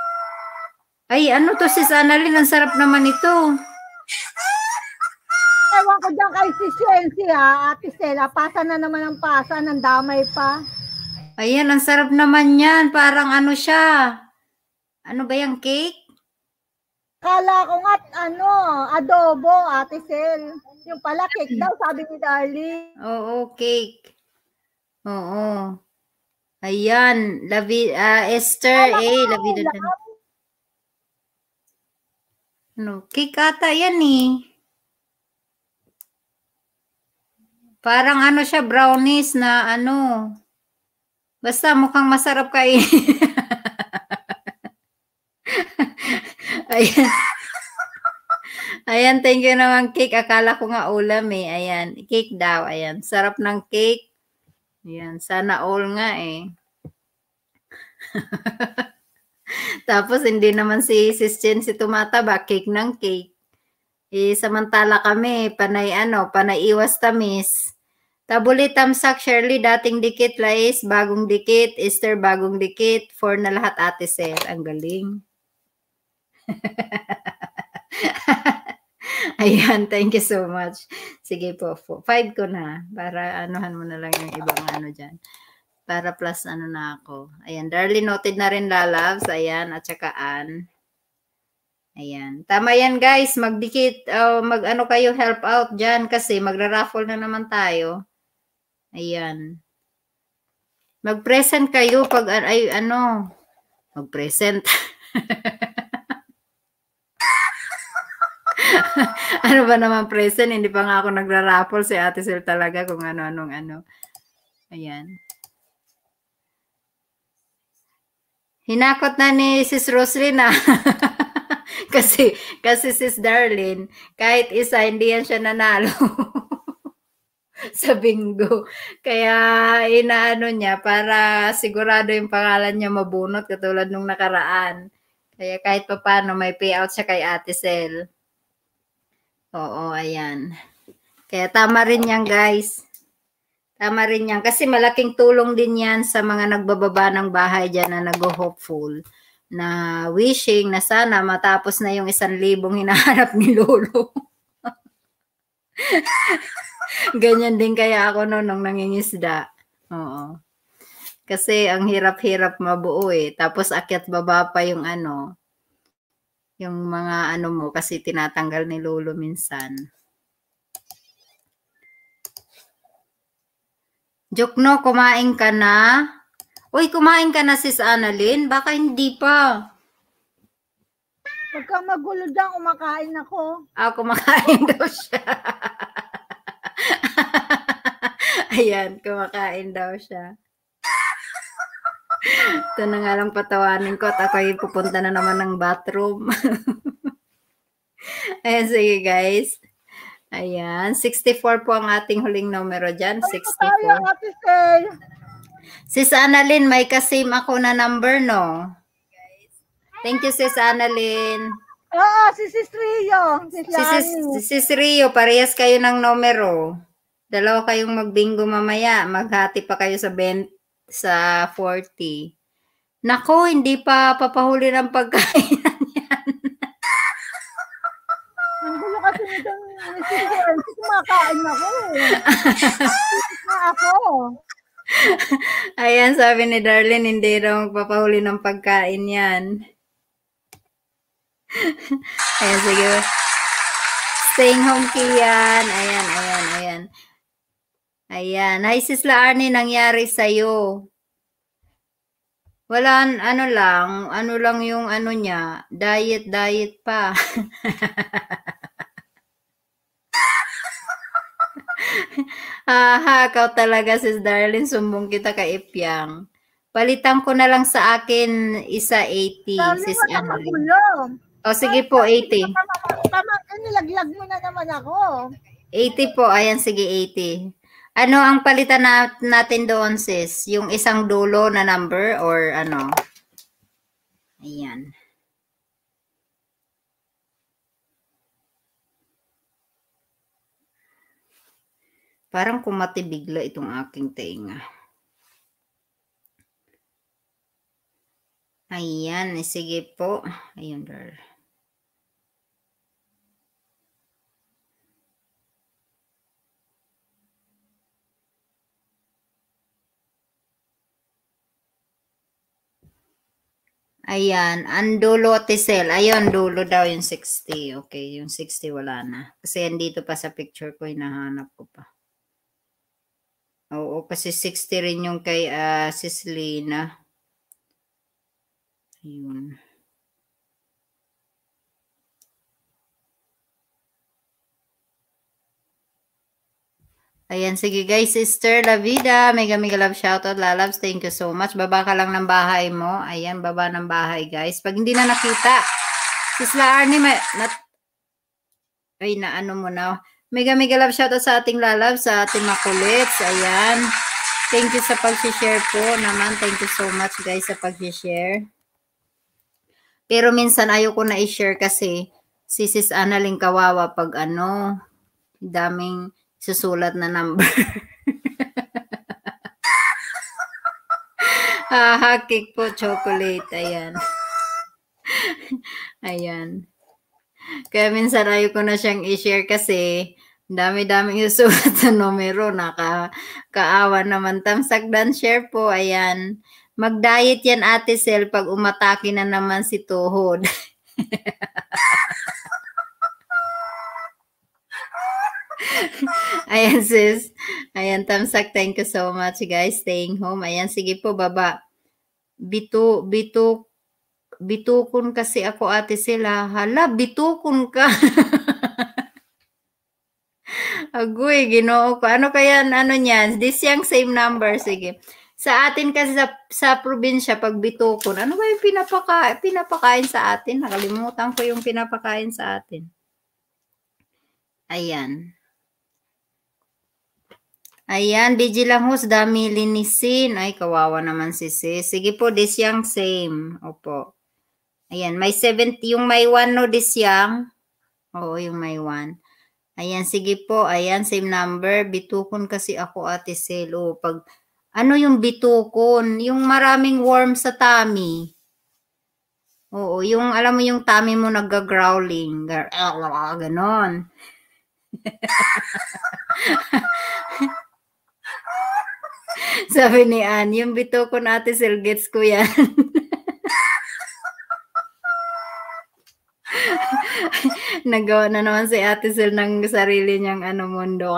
Ay, ano to sis Annalyn? Ang sarap naman ito. Ewan ko dyan kay si Shelsi ha, Ate Stella. Pasa na naman ang pasa, Ang damay pa. Ayan, ang sarap naman yan. Parang ano siya. Ano ba yung cake? Kala ko nga, ano, adobo, Ate Sel. Yung pala, cake daw, sabi ni Dali. Oo, cake. Oo. Ayan, Lavi, uh, Esther, eh, na Lahat No, cake ata yan eh. Parang ano siya, brownies na ano. Basta mukhang masarap kain. Ayan. Ayan, thank you naman cake. Akala ko nga ulam eh. Ayan, cake daw. Ayan, sarap ng cake. Ayan, sana all nga eh. Tapos hindi naman si Sis Jen si tumataba, cake ng cake. Eh, samantala kami, panay ano, panay iwas tamis. Tabuli tamsak, Shirley, dating dikit, Lais, bagong dikit, Esther, bagong dikit, for na lahat ate Sel. Ang galing. Ayan, thank you so much. Sige po, po. Five ko na. Para anuhan mo na lang yung ibang ano dyan. Para plus ano na ako. Ayan, Darlene noted na rin lalabs. Ayan, at saka Ann. Ayan. Tama yan guys, magdikit, uh, oh, mag ano kayo, help out dyan kasi magra-raffle na naman tayo. Ayan. Mag-present kayo pag, ah, ay ano, mag-present. ano ba naman present? Hindi pa nga ako nagra-raffle si Ate Sel talaga kung ano-anong ano. Ayan. Hinakot na ni Sis Roslina. Ah. kasi, kasi Sis Darlene, kahit isa, hindi yan siya nanalo. sa bingo. Kaya inaano niya para sigurado yung pangalan niya mabunot katulad nung nakaraan. Kaya kahit pa paano may payout siya kay Ate Sel. Oo, ayan. Kaya tama rin yan guys. Tama rin yan. Kasi malaking tulong din yan sa mga nagbababa ng bahay dyan na nag-hopeful na wishing na sana matapos na yung isang libong hinahanap ni Lolo. Ganyan din kaya ako noon nung nangingisda. Oo. Kasi ang hirap-hirap mabuo eh. Tapos akyat baba pa yung ano, yung mga ano mo kasi tinatanggal ni Lolo minsan. Jokno, kumain ka na? Uy, kumain ka na sis Annalyn? Baka hindi pa. Huwag magulo dyan, kumakain ako. Ah, kumakain daw siya. Ayan, kumakain daw siya. Ito na nga lang patawanin ko at ako'y pupunta na naman ng bathroom. Ayan, sige guys. Ayan, 64 po ang ating huling numero dyan, 64. Sis Annalyn, may kasame ako na number, no? Thank you, Sis Annalyn. Oo, oh, si Sis Rio. Si Sis, Sis Rio, parehas kayo ng numero. Dalawa kayong magbingo mamaya. Maghati pa kayo sa 20, sa 40. Nako, hindi pa papahuli ng pagkain. Kumakain ako. Na eh. ako. Ayan, sabi ni Darlene, hindi raw magpapahuli ng pagkain yan. ayan, sige. Staying home kiyan. Ayan, ayan, ayan. Ayan. Hi, Sis Laarni, nangyari sa'yo. Wala, ano lang, ano lang yung ano niya, diet, diet pa. Haha, kau talaga sis Darlene, sumbong kita kay Ipyang. Palitan ko na lang sa akin isa 80, Darlene, sis Annalyn. O sige po, 80. Tama, nilaglag ano, mo na naman ako. 80 po, ayan, sige, 80. Ano ang palitan na, natin doon, sis? Yung isang dulo na number or ano? Ayan. Parang kumati bigla itong aking tainga. Ayan, eh, sige po. Ayun, girl. Ayan, andulo tisel. Ayun, dulo daw yung 60. Okay, yung 60 wala na. Kasi andito pa sa picture ko, hinahanap ko pa. Oo, kasi 60 rin yung kay uh, ah, Sis Lina. Ayun. Ayan, sige guys, Sister Lavida, mega mega love shoutout, lalabs, thank you so much. Baba ka lang ng bahay mo. Ayan, baba ng bahay guys. Pag hindi na nakita, Sis Laarni, may, nat, ay, naano mo na, Mega mega love shoutout sa ating lalab, sa ating makulits. Ayan. Thank you sa pag-share po naman. Thank you so much guys sa pag-share. Pero minsan ayoko na i-share kasi si Sis Analing kawawa pag ano, daming susulat na number. Haha, cake po, chocolate. Ayan. Ayan. Kaya minsan ayoko na siyang i-share kasi Dami-daming isusulat sa numero. Nakakaawa naman. Tamsak Dan share po. Ayan. Mag-diet yan ate Sel pag umatake na naman si Tuhod. Ayan sis. Ayan tamsak. Thank you so much guys. Staying home. Ayan sige po baba. Bitu, bitu, bitukon kasi ako ate Sel. Hala, bitukon ka. Agoy, ginoo ko. Ano kaya, ano niyan? This yung same number, sige. Sa atin kasi sa, sa probinsya, pag bitukon, ano ba yung pinapaka, pinapakain sa atin? Nakalimutan ko yung pinapakain sa atin. Ayan. Ayan, DJ Langhus, dami linisin. Ay, kawawa naman si sis. Sige po, this yung same. Opo. Ayan, may 70, yung may 1 no, this yung. Oo, yung may 1. Ayan, sige po. Ayan, same number. Bitukon kasi ako, Ate Sel. pag, ano yung bitukon? Yung maraming worm sa tummy. Oo, yung alam mo yung tummy mo nagga-growling. Ganon. Sabi ni Ann, yung bitukon Ate Sel, gets ko yan. Nagawa na naman si Ate Sil ng sarili niyang ano mundo.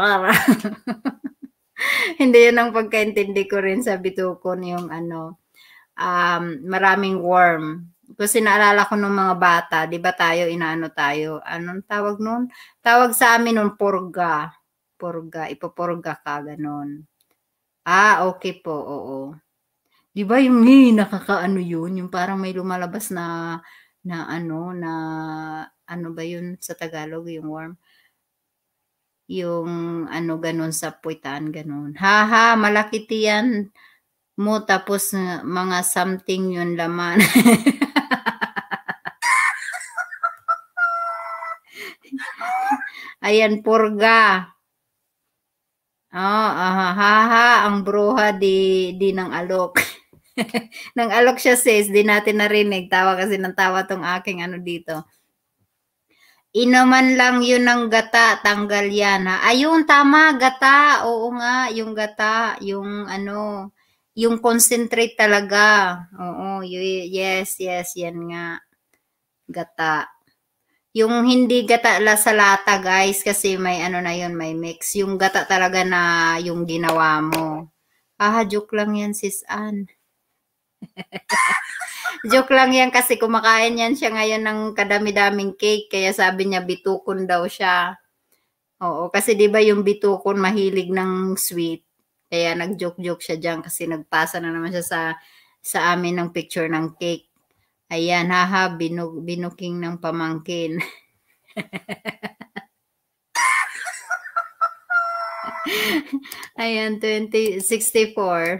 Hindi yun ang pagkaintindi ko rin sa bitukon yung ano, um, maraming worm. Kasi naalala ko nung mga bata, di ba tayo, inaano tayo, anong tawag nun? Tawag sa amin nun, purga. Purga, ipopurga ka, ganun. Ah, okay po, oo. Di ba yung eh, nakakaano yun, yung parang may lumalabas na na ano na ano ba yun sa Tagalog yung worm yung ano ganun sa puwitan ganun haha malaki tiyan mo tapos eh, mga something yun laman Ayan, purga. Oh, ah, ha, ang bruha di, di ng alok. Nang alok siya sis, di natin narinig. Tawa kasi ng tawa tong aking ano dito. Inuman lang yun ng gata, tanggal yan ha. Ayun, tama, gata. Oo nga, yung gata, yung ano, yung concentrate talaga. Oo, yes, yes, yan nga. Gata. Yung hindi gata la sa lata, guys, kasi may ano na yun, may mix. Yung gata talaga na yung ginawa mo. Ah, joke lang yan, sis Anne. Joke lang yan kasi kumakain yan siya ngayon ng kadami-daming cake. Kaya sabi niya bitukon daw siya. Oo, kasi di ba yung bitukon mahilig ng sweet. Kaya nag-joke-joke siya dyan kasi nagpasa na naman siya sa, sa amin ng picture ng cake. Ayan, haha, binug, binuking ng pamangkin. Ayan, 20, 64.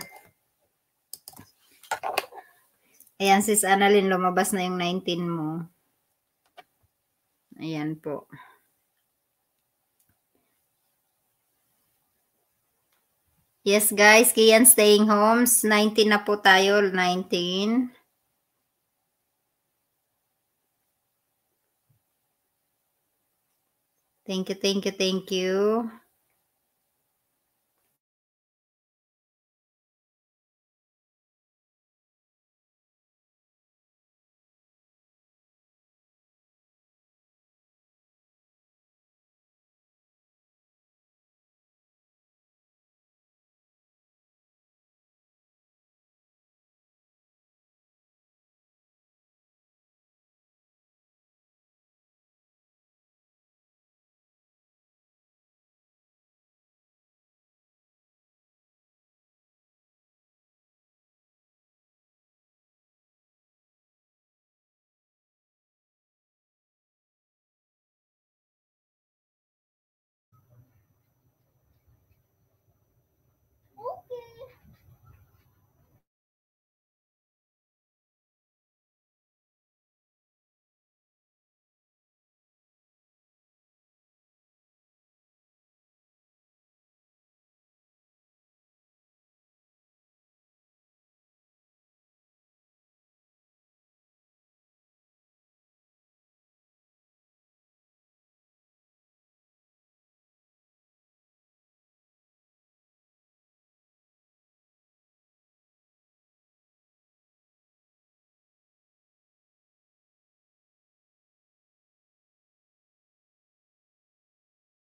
Ayan, sis Annalyn, lumabas na yung 19 mo. Ayan po. Yes, guys. Kian staying homes. 19 na po tayo. 19. Thank you, thank you, thank you.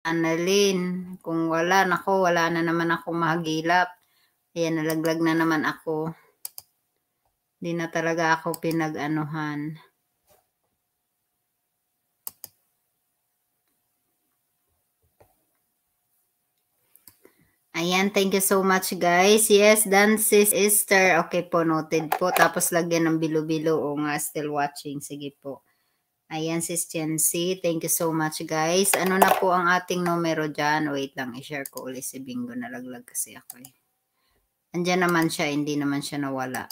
Annalyn, kung wala, nako, wala na naman ako mahagilap. Ayan, nalaglag na naman ako. Hindi na talaga ako pinag-anuhan. Ayan, thank you so much guys. Yes, dances Easter. Okay po, noted po. Tapos lagyan ng bilo-bilo o nga still watching. Sige po. Ayan, sis Jen C. Thank you so much, guys. Ano na po ang ating numero dyan? Wait lang, i-share ko ulit si Bingo. Nalaglag kasi ako eh. Andyan naman siya, hindi naman siya nawala.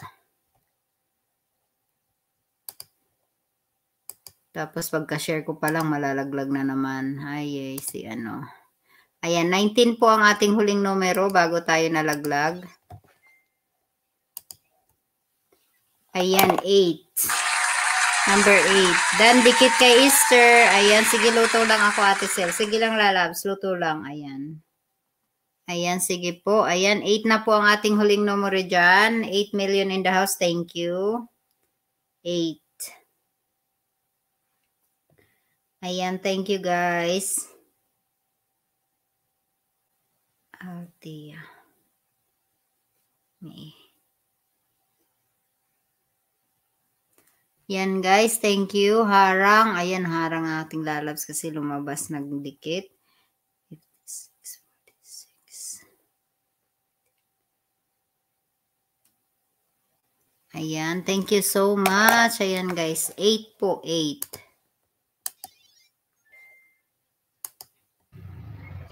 Tapos pagka-share ko pa lang, malalaglag na naman. Ay, ay, eh, si ano. Ayan, 19 po ang ating huling numero bago tayo nalaglag. Ayan, 8. Number 8. Dan, dikit kay Easter. Ayan, sige, luto lang ako, Ate Sel. Sige lang, lalabs. Luto lang. Ayan. Ayan, sige po. Ayan, 8 na po ang ating huling numero dyan. 8 million in the house. Thank you. 8. Ayan, thank you guys. Oh dear. Me. Yan guys, thank you. Harang, ayan harang ating lalabs kasi lumabas nagdikit. Ayan, thank you so much. Ayan guys, 8 po, 8.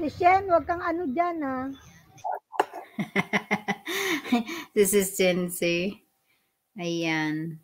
Si Shen, wag kang ano dyan ha. This is Jensi. Ayan.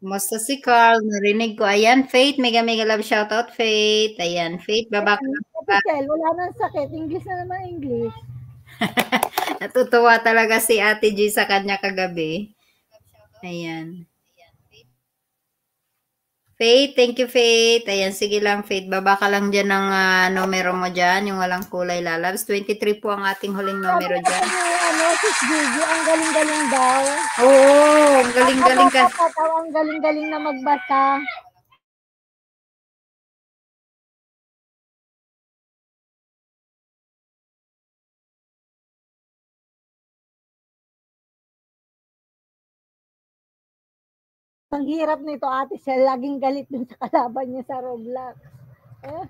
Kumusta si Carl? Narinig ko. Ayan, Faith. Mega, mega love. Shout out, Faith. Ayan, Faith. Babak. Michelle, wala nang sakit. English na naman, English. Natutuwa talaga si Ate G sa kanya kagabi. Ayan. Faith, thank you Faith. Ayan, sige lang Faith. Baba ka lang dyan ng uh, numero mo dyan, yung walang kulay lalabs. 23 po ang ating huling numero dyan. Ano, Sis Gigi, ang galing-galing daw. Oo, ang galing-galing ka. Ang galing-galing na magbasa. Ang hirap nito ate, siya laging galit dun sa kalaban niya sa Roblox. Eh?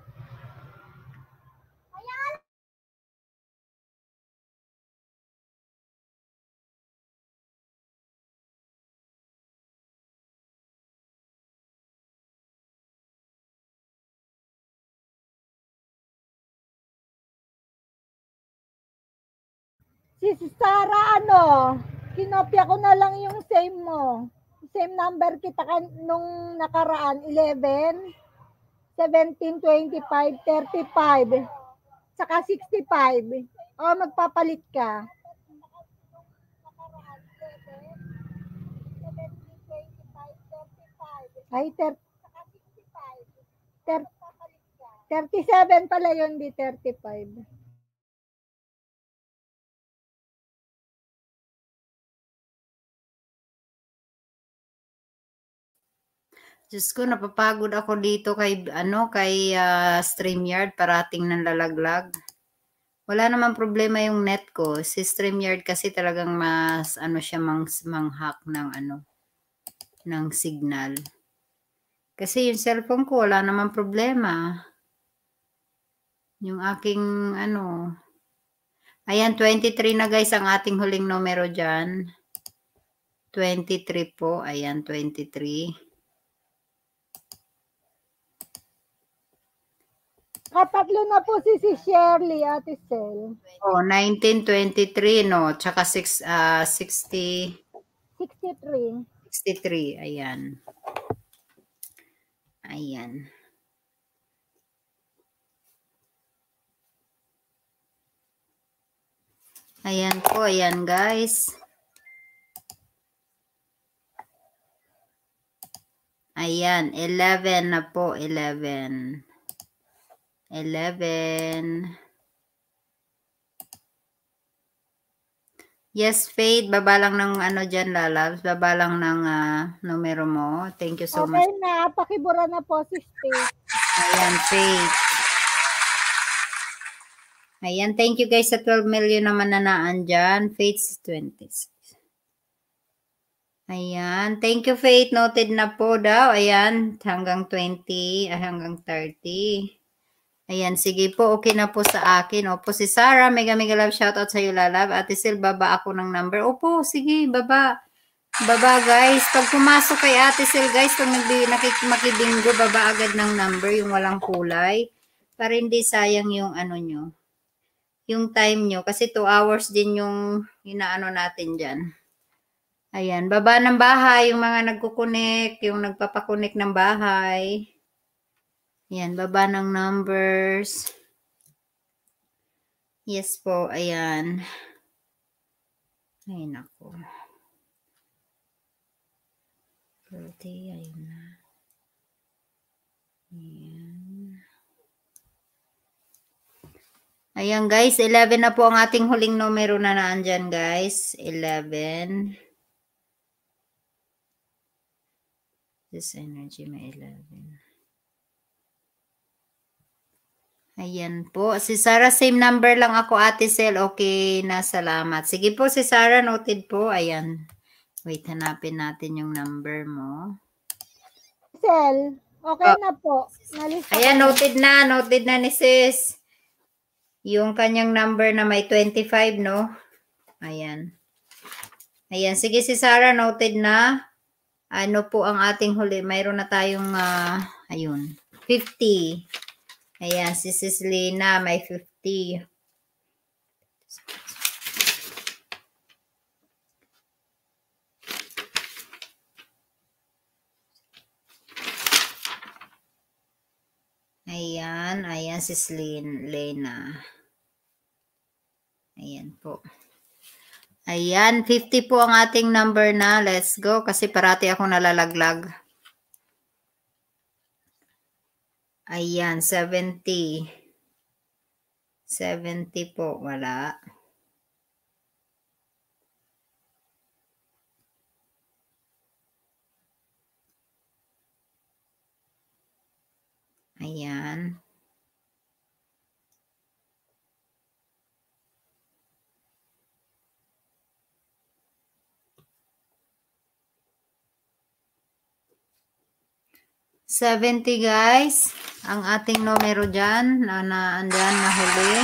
Si Sarah, ano, kinopya ko na lang yung same mo same number kita kan nung nakaraan, 11, 17, 25, 35, saka 65. O, magpapalit ka. Ay, 30. 37 pala yun, di 35. Diyos ko, napapagod ako dito kay, ano, kay uh, StreamYard, parating ng lalaglag. Wala naman problema yung net ko. Si StreamYard kasi talagang mas, ano siya, mang, manghack ng, ano, ng signal. Kasi yung cellphone ko, wala naman problema. Yung aking, ano, ayan, 23 na guys ang ating huling numero dyan. 23 po, ayan, 23. Katatlo na po si si Shirley, at Sel. Oh, 1923 no, tsaka 6 uh, 60 63. 63, ayan. Ayan. Ayan po, ayan guys. Ayan, 11 na po, 11. 11. Yes, Faith. Baba lang ng ano dyan, lalabs. Baba lang ng uh, numero mo. Thank you so okay much. Okay na. Pakibura na po si Faith. Ayan, Faith. Ayan, thank you guys sa 12 million naman na naan dyan. Faith's 26. Ayan. Thank you, Faith. Noted na po daw. Ayan. Hanggang 20, ah, hanggang 30. Ayan, sige po. Okay na po sa akin. Opo, si Sarah, mega mega love. Shoutout sa'yo, lalab. Ate Sil, baba ako ng number. Opo, sige, baba. Baba, guys. Pag pumasok kay Ate Sil, guys, pag makibingo, baba agad ng number, yung walang kulay. Para hindi sayang yung ano nyo. Yung time nyo. Kasi 2 hours din yung inaano natin dyan. Ayan, baba ng bahay, yung mga nagkukunik, yung nagpapakunik ng bahay. Ayan, baba ng numbers. Yes po, ayan. Ay, nako. Birthday, ayun na. Ayan. Ayan guys, 11 na po ang ating huling numero na naandyan guys. 11. This energy may 11. Ayan po. Si Sarah, same number lang ako, Ate Sel. Okay na, salamat. Sige po, si Sarah, noted po. Ayan. Wait, hanapin natin yung number mo. Sel, okay oh. na po. Nalista Ayan, noted na. Noted na ni sis. Yung kanyang number na may 25, no? Ayan. Ayan, sige si Sarah, noted na. Ano po ang ating huli? Mayroon na tayong, uh, ayun, 50. Ayan, si Sis Lina, may 50. Ayan, ayan si Slin, Lena. Ayan po. Ayan, 50 po ang ating number na. Let's go kasi parati akong nalalaglag. Ayan, 70. 70 po, wala. Ayan. 70 guys. Ang ating numero dyan na naandyan na huli.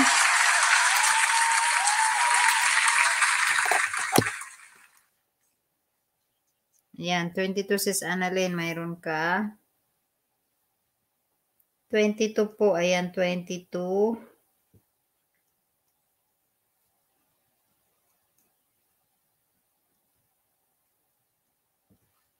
Yan, 22 sis Annalyn, mayroon ka. 22 po, ayan, 22.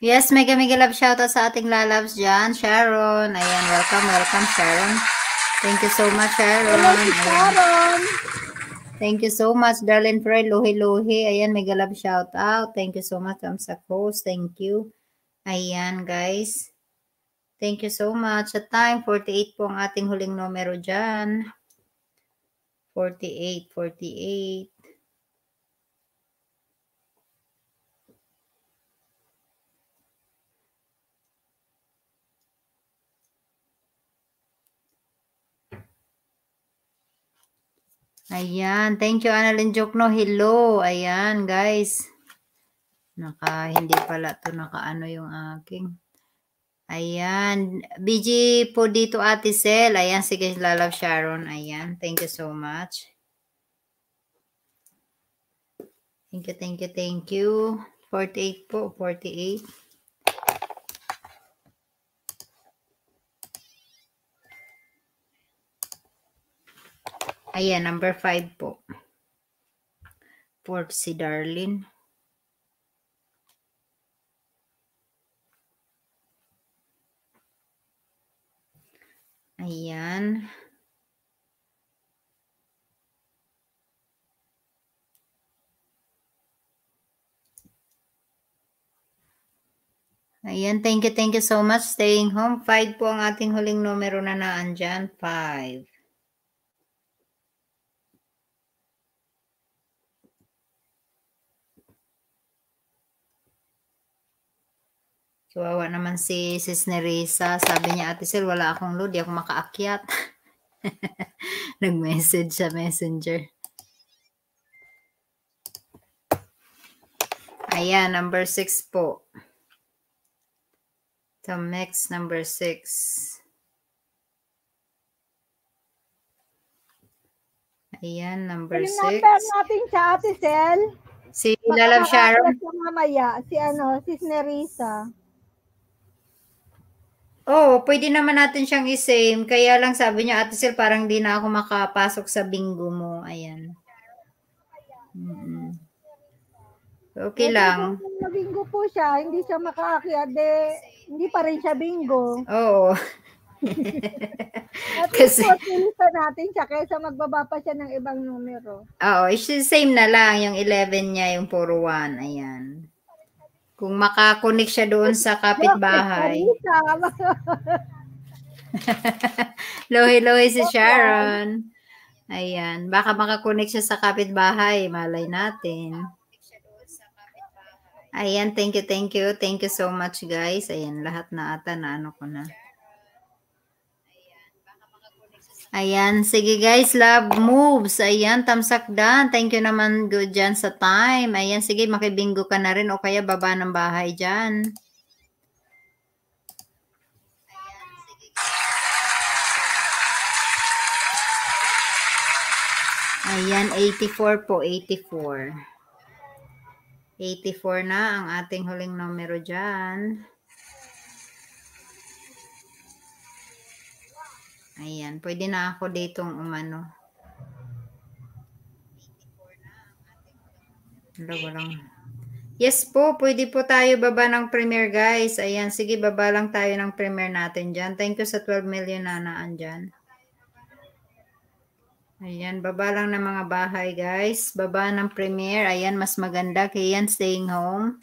Yes, mega mega love shoutout sa ating lalabs dyan. Sharon. Ayan, welcome, welcome Sharon. Thank you so much, Sharon. Hello, Sharon. Thank you so much, darling Fred. Lohi Lohi. Ayan, mega love shoutout. Thank you so much, Amsa host. Thank you. Ayan, guys. Thank you so much. At time, 48 po ang ating huling numero dyan. 48, 48. Ayan. Thank you, Annalyn Jokno. Hello. Ayan, guys. Naka, hindi pala to nakaano yung aking. Ayan. BG po dito, Ate Sel. Ayan, sige, lalav Sharon. Ayan. Thank you so much. Thank you, thank you, thank you. 48 po, 48. Ayan, number 5 po. For si Darlene. Ayan. Ayan, thank you, thank you so much. Staying home. 5 po ang ating huling numero na naan dyan. 5. Kawawa naman si Sis Nerisa. Sabi niya, Ate Sir, wala akong load. Di ako makaakyat. Nag-message sa messenger. Ayan, number 6 po. The mix number 6. Ayan, number 6. Kalimutan natin sa Ate Sel. Si Lalab Sharon. Mamaya, si ano, Sis si Nerisa oh, pwede naman natin siyang isame. Kaya lang sabi niya, Ate Sel, parang di na ako makapasok sa bingo mo. Ayan. Mm-hmm. Okay lang. Na bingo po siya, hindi siya makaakyat. De, hindi pa rin siya bingo. Oo. At Kasi, least natin siya kaysa magbaba pa siya ng ibang numero. Oo, same na lang. Yung 11 niya, yung puro 1. Ayan. Kung makakonek siya doon sa kapitbahay. Lohi-lohi si Sharon. Ayan. Baka makakonek siya sa kapitbahay. Malay natin. Ayan. Thank you, thank you. Thank you so much, guys. Ayan. Lahat na ata na ano ko na. Ayan, sige guys, love moves. Ayan, tamsak dan. Thank you naman good dyan sa time. Ayan, sige, makibingo ka na rin o kaya baba ng bahay dyan. Ayan, 84 po, 84. 84 na ang ating huling numero dyan. Ayan, pwede na ako ditong umano. Hello, lang. Yes po, pwede po tayo baba ng premier guys. Ayan, sige baba lang tayo ng premier natin dyan. Thank you sa 12 million na naan dyan. Ayan, baba lang ng mga bahay guys. Baba ng premier. Ayan, mas maganda. Kaya yan, staying home.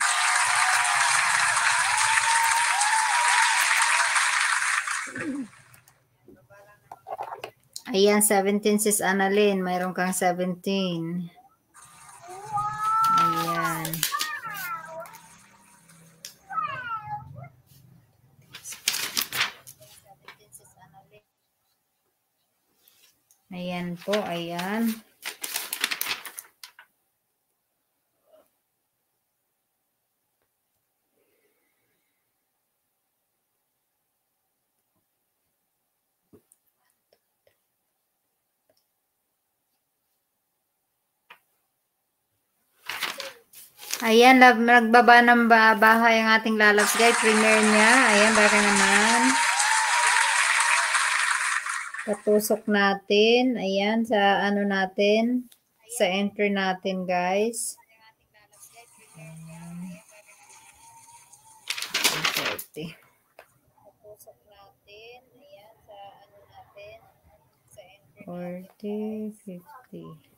Ayan, 17 sis Annalyn. Mayroon kang 17. Ayan. Ayan po, ayan. Ayan, love, nagbaba ng bahay ang ating lalabs guys. Premier niya. Ayan, baka naman. Patusok natin. Ayan, sa ano natin. Sa entry natin guys. Ayan. 30. Patusok natin. Ayan, sa ano natin. Sa enter 40,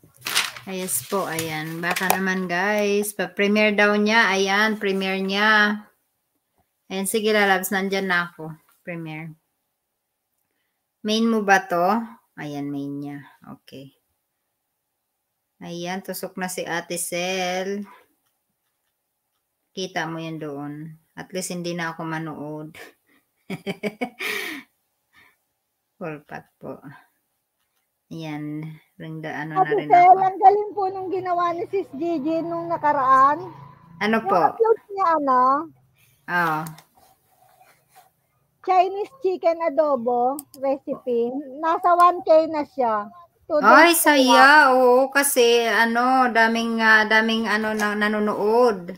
Yes po, ayan. Baka naman guys, pa-premiere daw niya. Ayan, premiere niya. Ayan, sige lalabs, nandyan na ako. Premiere. Main mo ba to? Ayan, main niya. Okay. Ayan, tusok na si Ate Sel. Kita mo yan doon. At least hindi na ako manood. Full pot po. Yan. Ring the, ano Ate na rin Sel, ako. galing po nung ginawa ni Sis Gigi nung nakaraan. Ano po? Yung upload niya, ano? Oo. Oh. Chinese chicken adobo recipe. Nasa 1K na siya. Two Ay, saya. Oo, kasi ano, daming, uh, daming ano, na, nanonood.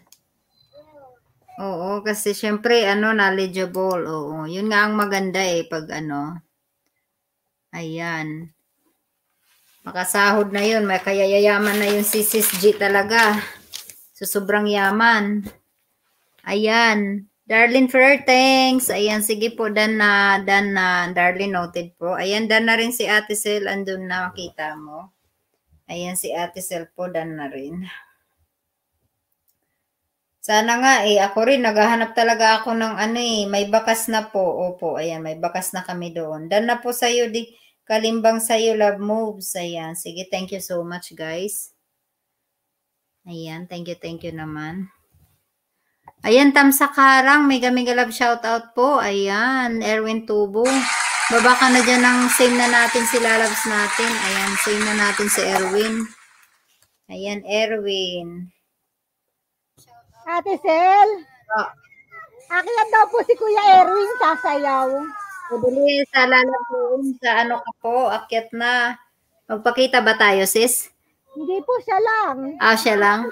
Oo, kasi syempre, ano, knowledgeable. Oo, yun nga ang maganda eh, pag ano. Ayan. Makasahod na yun. May kayayaman na yun si Sis G talaga. So, sobrang yaman. Ayan. Darlene Ferrer, thanks. Ayan, sige po, dan na, dan na. Darlene, noted po. Ayan, dan na rin si Ate Sel. Andun na, makita mo. Ayan, si Ate Sel po, dan na rin. Sana nga eh, ako rin, naghahanap talaga ako ng ano eh, may bakas na po. Opo, ayan, may bakas na kami doon. Dan na po sa'yo, di, Kalimbang sa'yo, love moves. Ayan. Sige, thank you so much, guys. Ayan, thank you, thank you naman. Ayan, Tam Karang, mega mega love shout out po. Ayan, Erwin Tubo. Baba ka na dyan ng same na natin si lalabs natin. Ayan, same na natin si Erwin. Ayan, Erwin. Ate Sel, oh. Ah. akyat daw po si Kuya Erwin sasayaw. Mabilis, sa lalagoon, sa ano ka po, akyat na. Magpakita ba tayo, sis? Hindi po, siya lang. Ah, siya lang?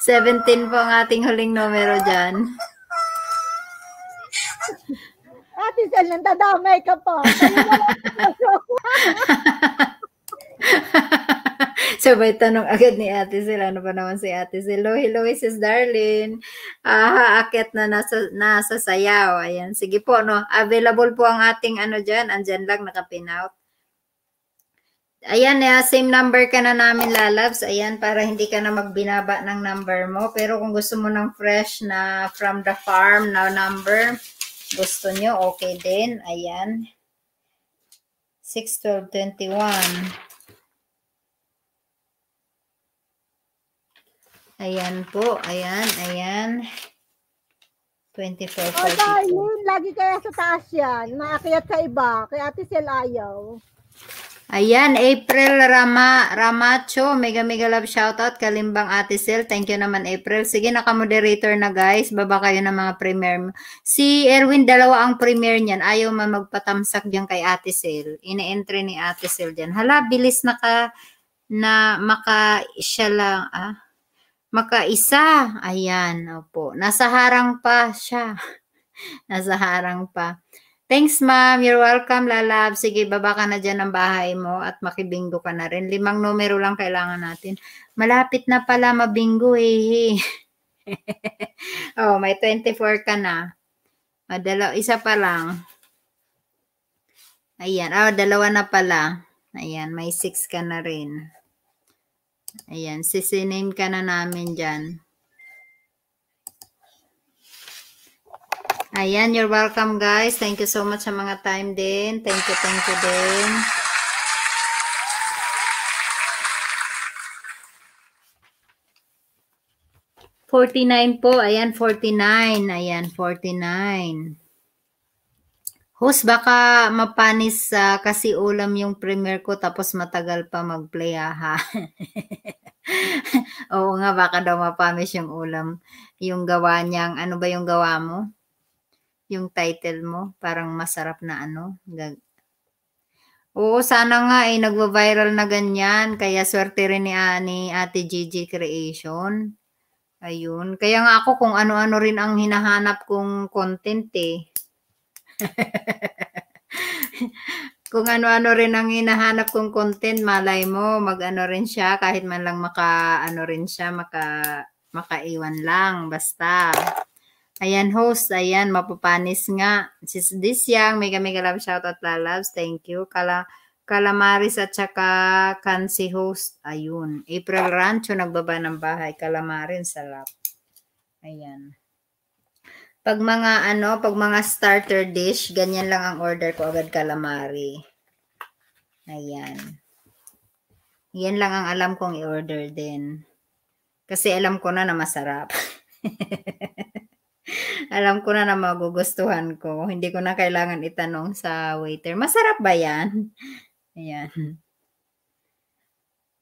17 po ang ating huling numero dyan. Ate Sel, nandadamay ka po. Sabay tanong agad ni Ate Sil. Ano pa naman si Ate Sil? Hello, hello, Mrs. Darlene. Ah, haakyat na nasa, nasa sayaw. Ayan. Sige po, no. Available po ang ating ano dyan. Andyan lang, nakapinout. Ayan, eh, same number ka na namin, lalabs. Ayan, para hindi ka na magbinaba ng number mo. Pero kung gusto mo ng fresh na from the farm na number, gusto nyo, okay din. Ayan. 6, 12, 21. Ayan po. Ayan, ayan. 24.42. Oh, dahil lagi kaya sa taas yan. Maakyat sa iba. Kaya ate Sel ayaw. Ayan, April Rama, Ramacho, mega mega love shoutout, Kalimbang Ate Sel, thank you naman April. Sige, naka-moderator na guys, baba kayo ng mga premier. Si Erwin, dalawa ang premier niyan, ayaw man magpatamsak diyan kay Ate Sel. Ine-entry ni Ate Sel diyan. Hala, bilis na ka, na maka, siya lang, ah, Makaisa. Ayan, opo. Nasa harang pa siya. Nasa harang pa. Thanks, ma'am. You're welcome, lalab. Sige, baba ka na dyan ng bahay mo at makibingo ka na rin. Limang numero lang kailangan natin. Malapit na pala mabingo, eh. oh, may 24 ka na. Madalaw, isa pa lang. Ayan. Oh, dalawa na pala. Ayan, may 6 ka na rin. Ayan, sisiname ka na namin dyan. Ayan, you're welcome guys. Thank you so much sa mga time din. Thank you, thank you din. Forty-nine po. Ayan, forty-nine. Ayan, forty-nine. Host, baka mapanis uh, kasi ulam yung premiere ko tapos matagal pa mag-play ah, ha. Oo nga, baka daw mapamis yung ulam. Yung gawa niyang, ano ba yung gawa mo? Yung title mo, parang masarap na ano. Gag Oo, sana nga ay eh, nagwa-viral na ganyan. Kaya swerte rin ni, uh, ni Ate Gigi Creation. Ayun. Kaya nga ako kung ano-ano rin ang hinahanap kong content eh. Kung ano-ano rin ang hinahanap kong content, malay mo, mag-ano rin siya, kahit man lang maka, ano rin siya, maka, makaiwan lang, basta. Ayan, host, ayan, mapapanis nga. Sis this young, mega mega love, shout out, la loves, thank you. Kala, Kalamaris at saka Kansi host, ayun. April Rancho, nagbaba ng bahay. Calamarin, salap. Ayan. Pag mga ano, pag mga starter dish, ganyan lang ang order ko agad calamari. Ayan. Yan lang ang alam kong i-order din. Kasi alam ko na na masarap. alam ko na na magugustuhan ko. Hindi ko na kailangan itanong sa waiter. Masarap ba yan? Ayan.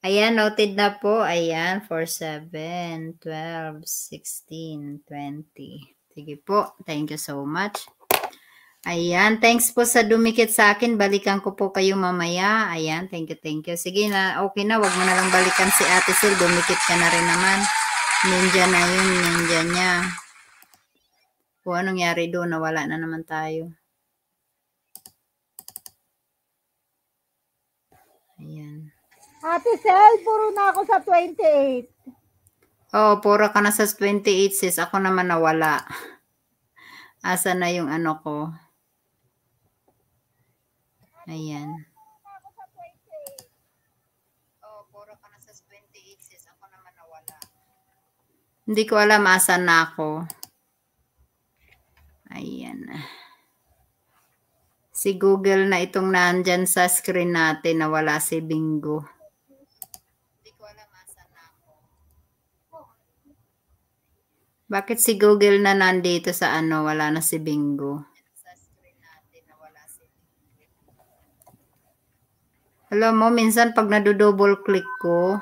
Ayan, noted na po. Ayan, 4, 7, 12, 16, 20. Sige po. Thank you so much. Ayan, thanks po sa dumikit sa akin. Balikan ko po kayo mamaya. Ayan, thank you, thank you. Sige na, okay na. Huwag mo na lang balikan si Ate Sil. Dumikit ka na rin naman. Ninja na yun, ninja niya. O anong nangyari doon? Nawala na naman tayo. Ayan. Ate Sel, puro na ako sa 28. Oh, pura ka na sa 28 sis. Ako naman nawala. Asa na yung ano ko? Ayan. Oh, pura 28 sis. Ako naman nawala. Hindi ko alam asa na ako. Ayan. Si Google na itong nandyan sa screen natin na wala si Bingo. Bakit si Google na nandito sa ano, wala na si Bingo? Alam mo, minsan pag nado click ko,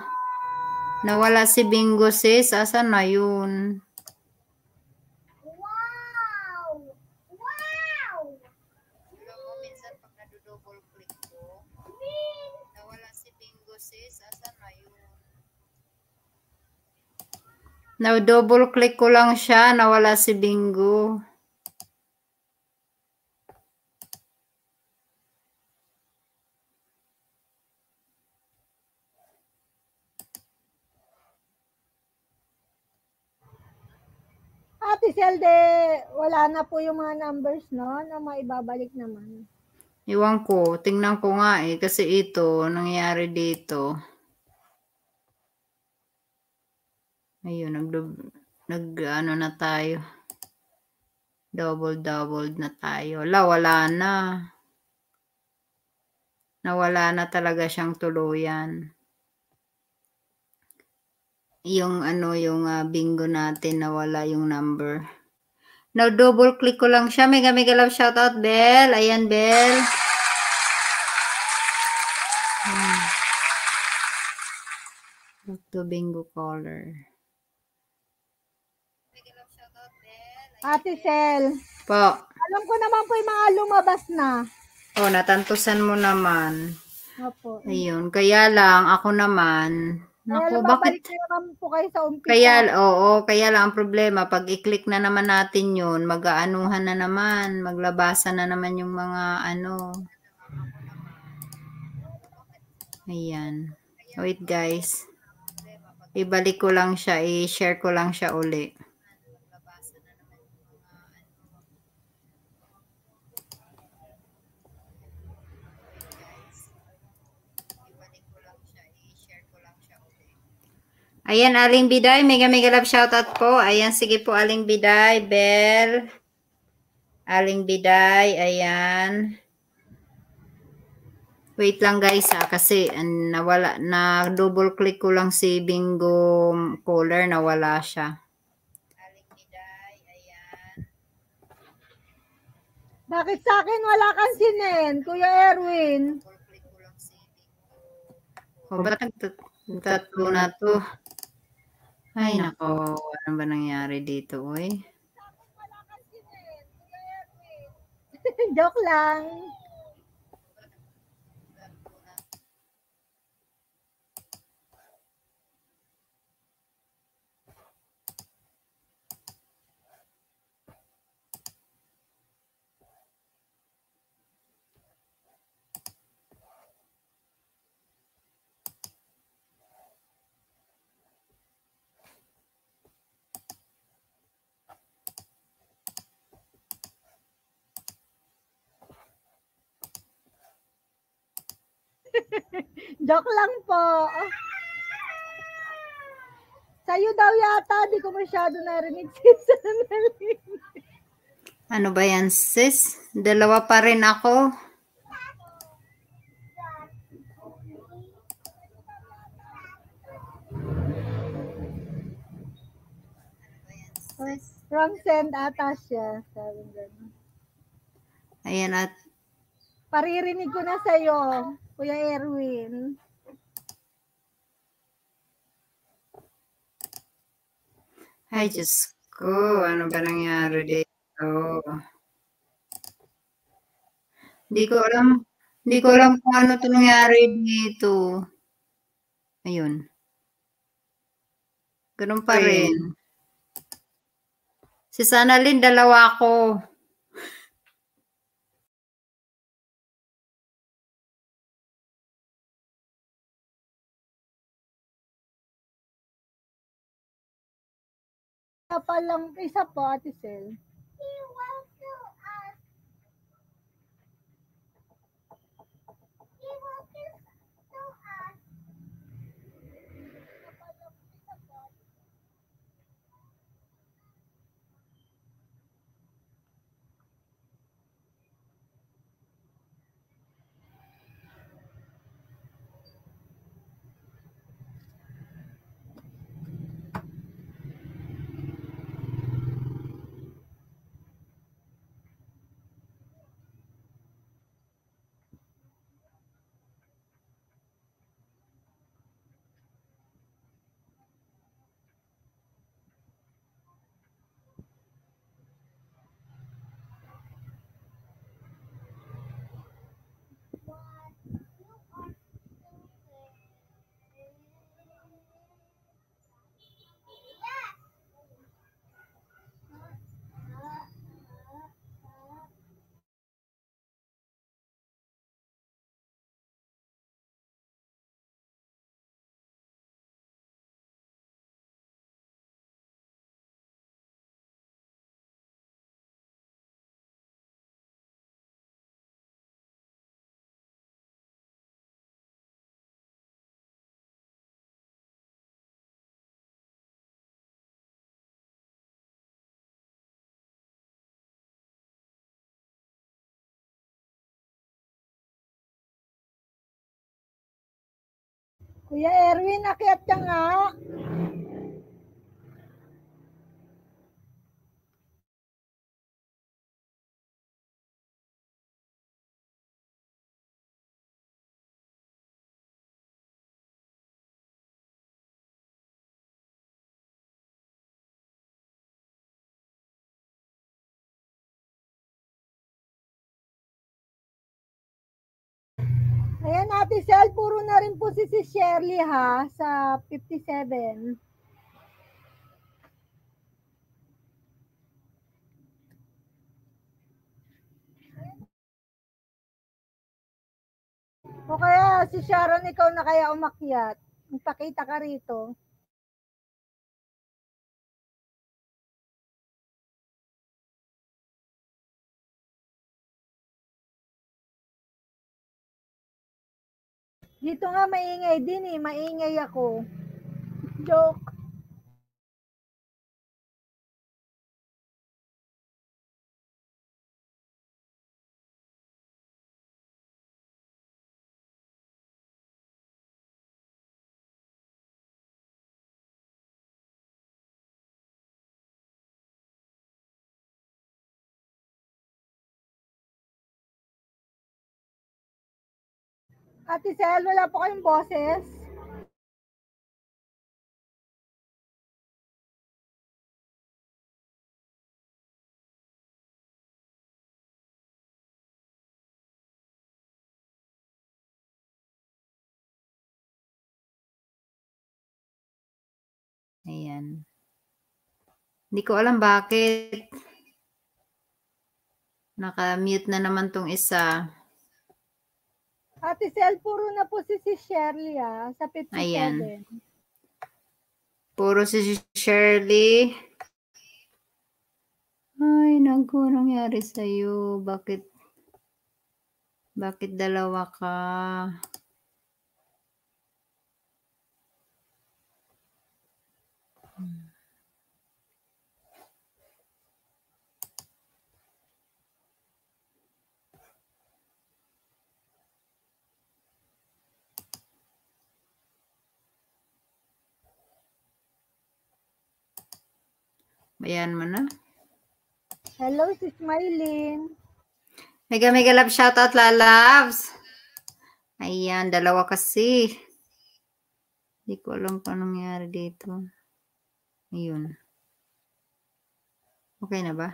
nawala si Bingo sis, asan na yun? Now, double click ko lang siya. Nawala si Bingo. Ate Selde, wala na po yung mga numbers, no? Na maibabalik naman. Iwan ko. Tingnan ko nga eh. Kasi ito, nangyari dito. Ayun, nag, nag ano na tayo. double double na tayo. La, wala na. Nawala na talaga siyang tuluyan. Yung ano, yung uh, bingo natin, nawala yung number. Now, double click ko lang siya. Mega mega love shout out, Bell. Ayan, Bell. Back hmm. to bingo caller. Ate Sel. Po. Alam ko naman po yung mga lumabas na. Oh, natantusan mo naman. Opo. Ayun. Kaya lang, ako naman, Kaya Naku, lang, bakit? Kaya naman po kayo sa umpisa. Kaya, oo, kaya lang ang problema, pag i-click na naman natin yun, mag-aanuhan na naman, maglabasan na naman yung mga ano. Ayan. Wait guys. Ibalik ko lang siya, i-share ko lang siya uli. Ayan, Aling Biday. Mega mega love shoutout po. Ayan, sige po Aling Biday. Bell. Aling Biday. Ayan. Wait lang guys ha, ah, kasi nawala, na double click ko lang si bingo caller, nawala siya. Aling Biday, ayan. Bakit sa akin wala kang sinen, Kuya Erwin? Double click ko lang si bingo. O, ba't tatlo na to? Ay, nako. Ano ba nangyari dito, uy? Joke lang. Joke lang po. Sa'yo daw yata, di ko masyado narinig sis. ano ba yan sis? Dalawa pa rin ako. From send ata siya. Ayan at. Paririnig ko na sa'yo. Kuya Erwin. Ay, Diyos ko. Ano ba nangyari dito? Hindi ko alam. Hindi ko alam kung ano ito nangyari dito. Ayun. Ganun pa rin. Si Sanalin, dalawa ako. Isa pa lang, isa pa, Ate Sel. Iwan Kuya Erwin, akyat ka nga. Ate Sel, puro na rin po si, si Shirley ha, sa 57. O kaya si Sharon, ikaw na kaya umakyat. Magpakita ka rito. Dito nga maingay din eh. Maingay ako. Joke. Ate Sel, wala po kayong boses? Ayan. Hindi ko alam bakit. Naka-mute na naman tong isa. Ate Sel, puro na po si, si Shirley ah, sa 57. Ayan. Puro si si Shirley. Ay, naku, nangyari sa'yo? Bakit, bakit dalawa ka? Ayan mo na. Hello, si Smiling. Mega mega love shoutout la loves. Ayan, dalawa kasi. Hindi ko alam paano nangyari dito. Ayun. Okay na ba?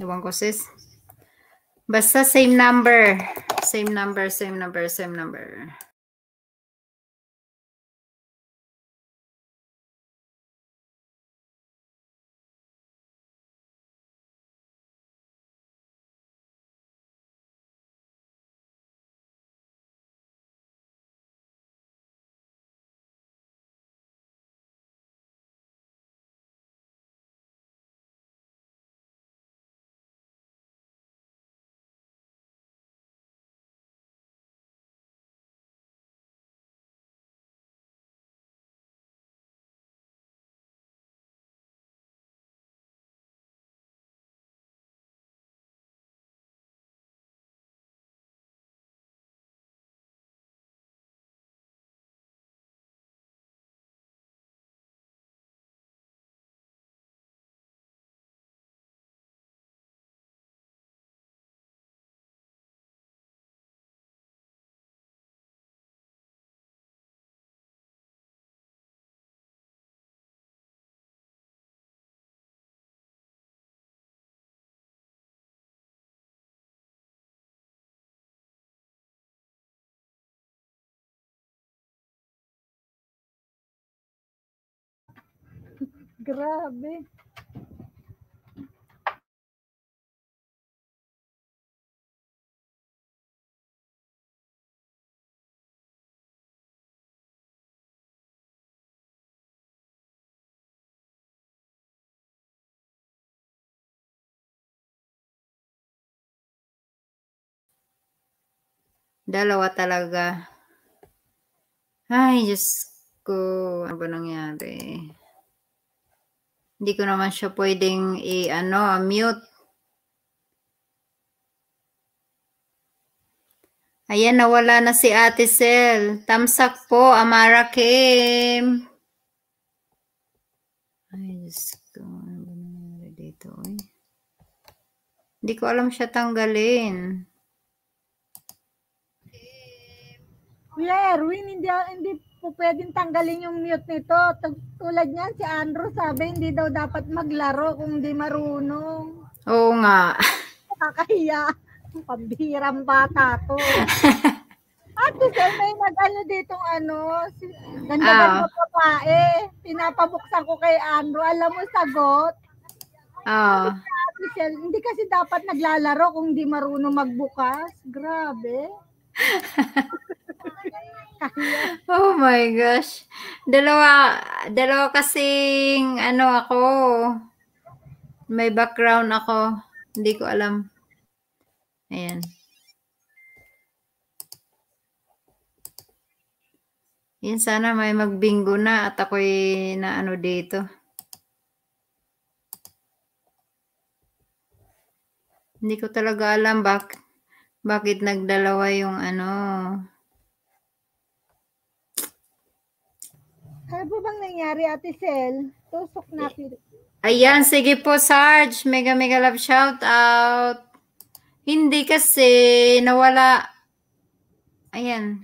Ewan ko sis. Basta same number. Same number, same number, same number. Grabe. Dalawa talaga. Ay, Diyos ko. Ano ba nangyari? Hindi ko naman siya pwedeng i-ano, ah, mute. Ayan, nawala na si Ate Sel. Tamsak po, Amara Kim. Ay, Diyos ko. Ano ba Hindi ko alam siya tanggalin. Kuya Erwin, hindi, hindi mo pwedeng tanggalin yung mute nito. Tulad niyan, si Andrew sabi, hindi daw dapat maglaro kung di marunong. Oo nga. Nakakahiya. Pambihirang bata to. At kasi eh, may nag-ano dito, ano, si, ganda-ganda oh. babae. Pinapabuksan ko kay Andrew. Alam mo, sagot. Oo. Oh. Ah. Michelle, hindi kasi dapat naglalaro kung hindi marunong magbukas. Grabe. oh my gosh. Dalawa, dalawa kasing ano ako. May background ako. Hindi ko alam. Ayan. Yan sana may magbingo na at ako'y na ano dito. Hindi ko talaga alam bak bakit nagdalawa yung ano. Ano po bang nangyari, Ate Sel? Tusok na. Ayan, sige eh, po, Sarge. Mega, mega love shout out. Hindi kasi nawala. Ayan.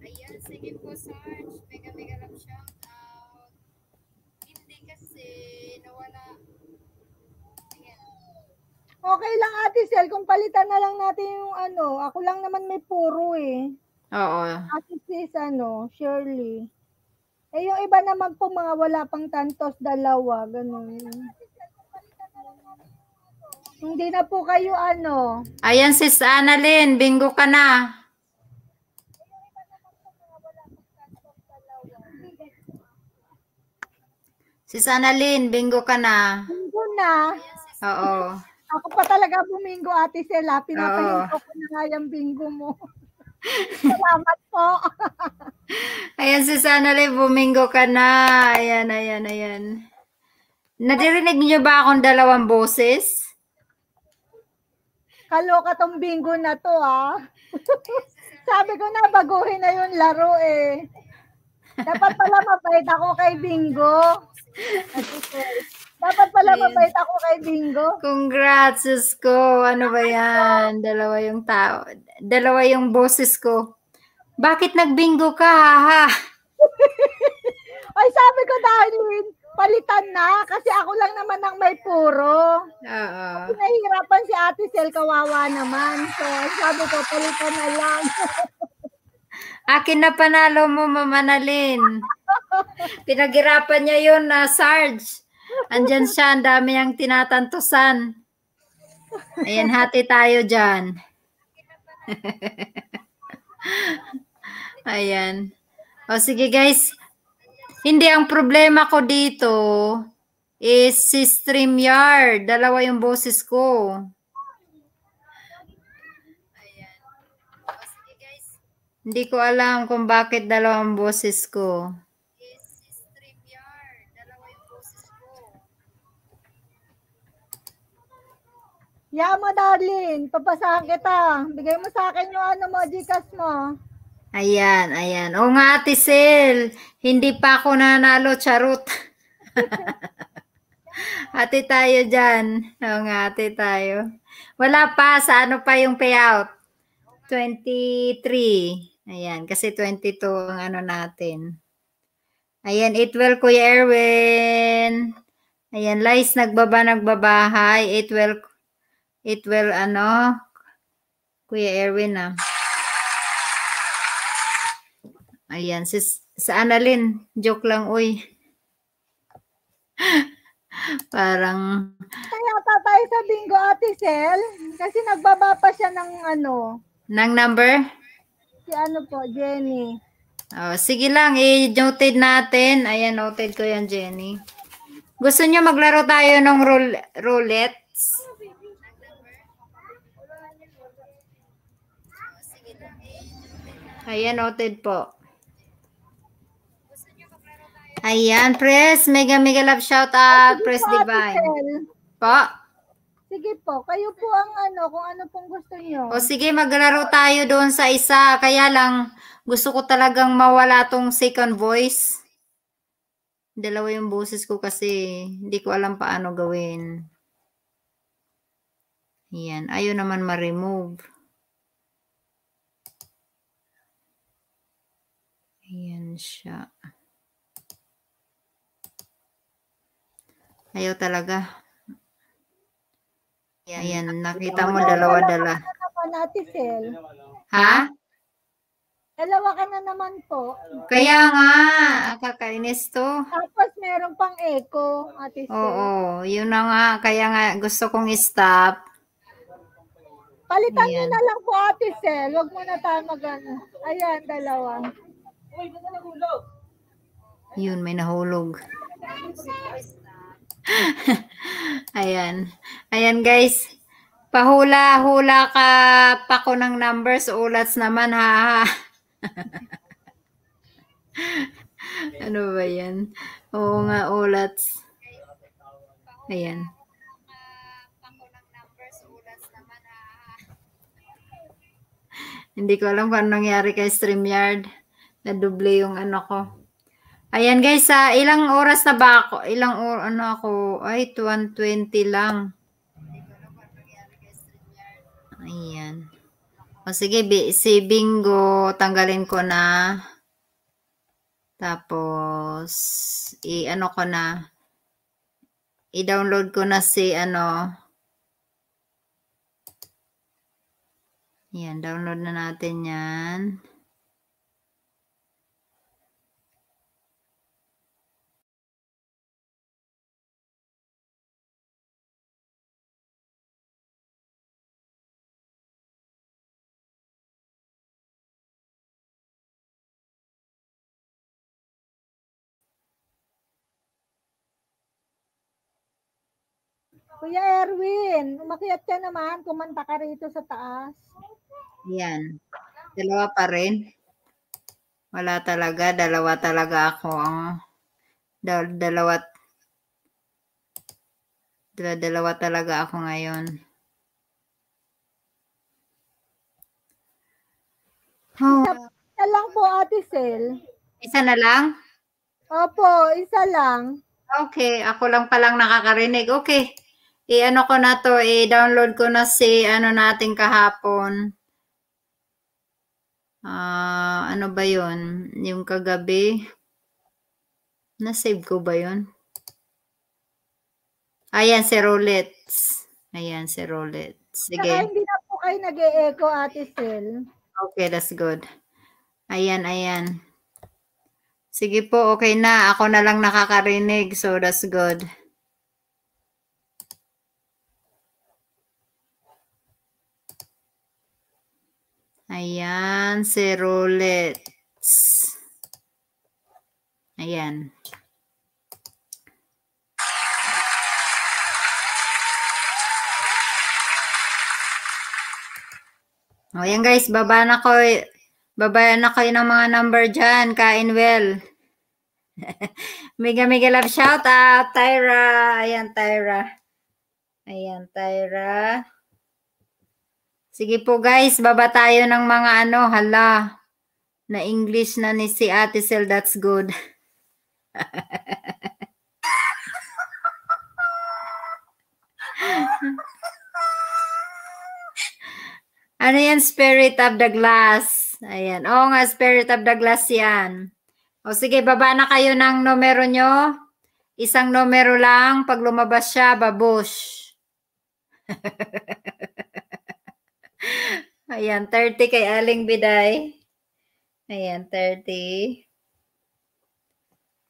Ayan, sige po, Sarge. Mega, mega love shout out. Hindi kasi nawala. Ayan. Okay lang, Ate Sel. Kung palitan na lang natin yung ano. Ako lang naman may puro eh. Oo. Ate sis, ano, Shirley. Eh, yung iba naman po mga wala pang tantos, dalawa, ganun. Hindi na po kayo ano. Ayan sis Annalyn, bingo ka na. Sis Annalyn, bingo ka na. Bingo na. Oo. Ako pa talaga bumingo ate Sela, pinapahinto ko na nga yung bingo mo. Salamat po. ayan si Sana Liv, bumingo ka na. Ayan, ayan, ayan. Nadirinig niyo ba akong dalawang boses? Kaloka tong bingo na to ah. Sabi ko na baguhin na yung laro eh. Dapat pala mabait ako kay Bingo. Dapat pala Ayun. mabait ako kay Bingo. Congrats, ko. Ano ba yan? Dalawa yung tao. Dalawa yung boses ko. Bakit nagbingo ka, ha? Ay, sabi ko darling, palitan na kasi ako lang naman ang may puro. Oo. Kasi nahihirapan si Ate Sel, kawawa naman. So, sabi ko, palitan na lang. Akin na panalo mo, Mama Nalin. niya yun na uh, Sarge. Andiyan siya, ang dami niyang tinatantosan. Ayan, hati tayo dyan. Ayan. O sige guys, hindi ang problema ko dito is si StreamYard. Dalawa yung boses ko. Ayan. O sige guys, hindi ko alam kung bakit dalawang boses ko. Yama, darling. Papasahan kita. Bigay mo sa akin yung ano mo, Gcash mo. Ayan, ayan. O nga, Ate Sel, hindi pa ako nanalo, charot. ate tayo dyan. O nga, ate tayo. Wala pa, sa ano pa yung payout? 23. Ayan, kasi 22 ang ano natin. Ayan, it well, Kuya Erwin. Ayan, Lies, nagbaba, nagbaba. Hi, it well, It will, ano, Kuya Erwin, ah. Ayan, sis, sa Annalyn, joke lang, uy. Parang... Kaya pa tayo sa bingo, Ate Sel, kasi nagbaba pa siya ng ano. Ng number? Si ano po, Jenny. Oh, sige lang, i-noted natin. Ayan, noted ko yan, Jenny. Gusto niyo maglaro tayo ng roulette? Ayan, noted po. Ayan, press. Mega, mega love shout out, Sige po, Divine. Po? Sige po, kayo po ang ano, kung ano pong gusto niyo. O sige, maglaro tayo doon sa isa. Kaya lang, gusto ko talagang mawala tong second voice. Dalawa yung boses ko kasi hindi ko alam paano gawin. Ayan, ayaw naman ma-remove. Ayan siya. Ayaw talaga. Ayan, nakita mo dalawa-dala. Ha? Dalawa ka na naman po. Kaya nga, kakainis to. Tapos meron pang echo, Ate Sel. Oo, yun na nga. Kaya nga gusto kong stop. Palitan Ayan. mo na lang po, Ate Sel. Huwag mo na tamag ano. Ayan, dalawa. Uy, ba't na nahulog? Yun, may nahulog. Ayan. Ayan, guys. Pahula-hula ka pa ko ng numbers. Ulats naman, ha? ano ba yan? Oo nga, ulats. Ayan. Hindi ko alam kung anong nangyari kay StreamYard. Nadoble yung ano ko. Ayan guys, sa uh, ilang oras na ba ako? Ilang or ano ako? Ay, 120 lang. Ayan. O sige, si Bingo, tanggalin ko na. Tapos, i-ano ko na. I-download ko na si ano. Ayan, download na natin yan. Yan. Kuya Erwin, umakyat ka naman, kumanta ka rito sa taas. Yan. Dalawa pa rin. Wala talaga, dalawa talaga ako. Ah. Dal dalawa dal dalawa talaga ako ngayon. Oh. Isa lang po, Ate Sel. Isa na lang? Opo, isa lang. Okay, ako lang palang nakakarinig. Okay i-ano ko na to, i-download ko na si ano natin kahapon. Uh, ano ba yon Yung kagabi. Na-save ko ba yon Ayan, si Rolex. Ayan, si Rolex. Sige. Saka hindi na po kayo nag echo Ate Sel. Okay, that's good. Ayan, ayan. Sige po, okay na. Ako na lang nakakarinig, so that's good. Ayan, serolets. Ayan. O, ayan guys, baba na ko. Baba na kayo ng mga number dyan. Kain well. mega mega love shout out, Tyra. Ayan, Tyra. Ayan, Tyra. Sige po guys, baba tayo ng mga ano, hala. Na English na ni si Ate Sel, that's good. ano yan, spirit of the glass? Ayan. o nga, spirit of the glass yan. O sige, baba na kayo ng numero nyo. Isang numero lang. Pag lumabas siya, babush. Ayan, 30 kay Aling Biday. Ayan, 30.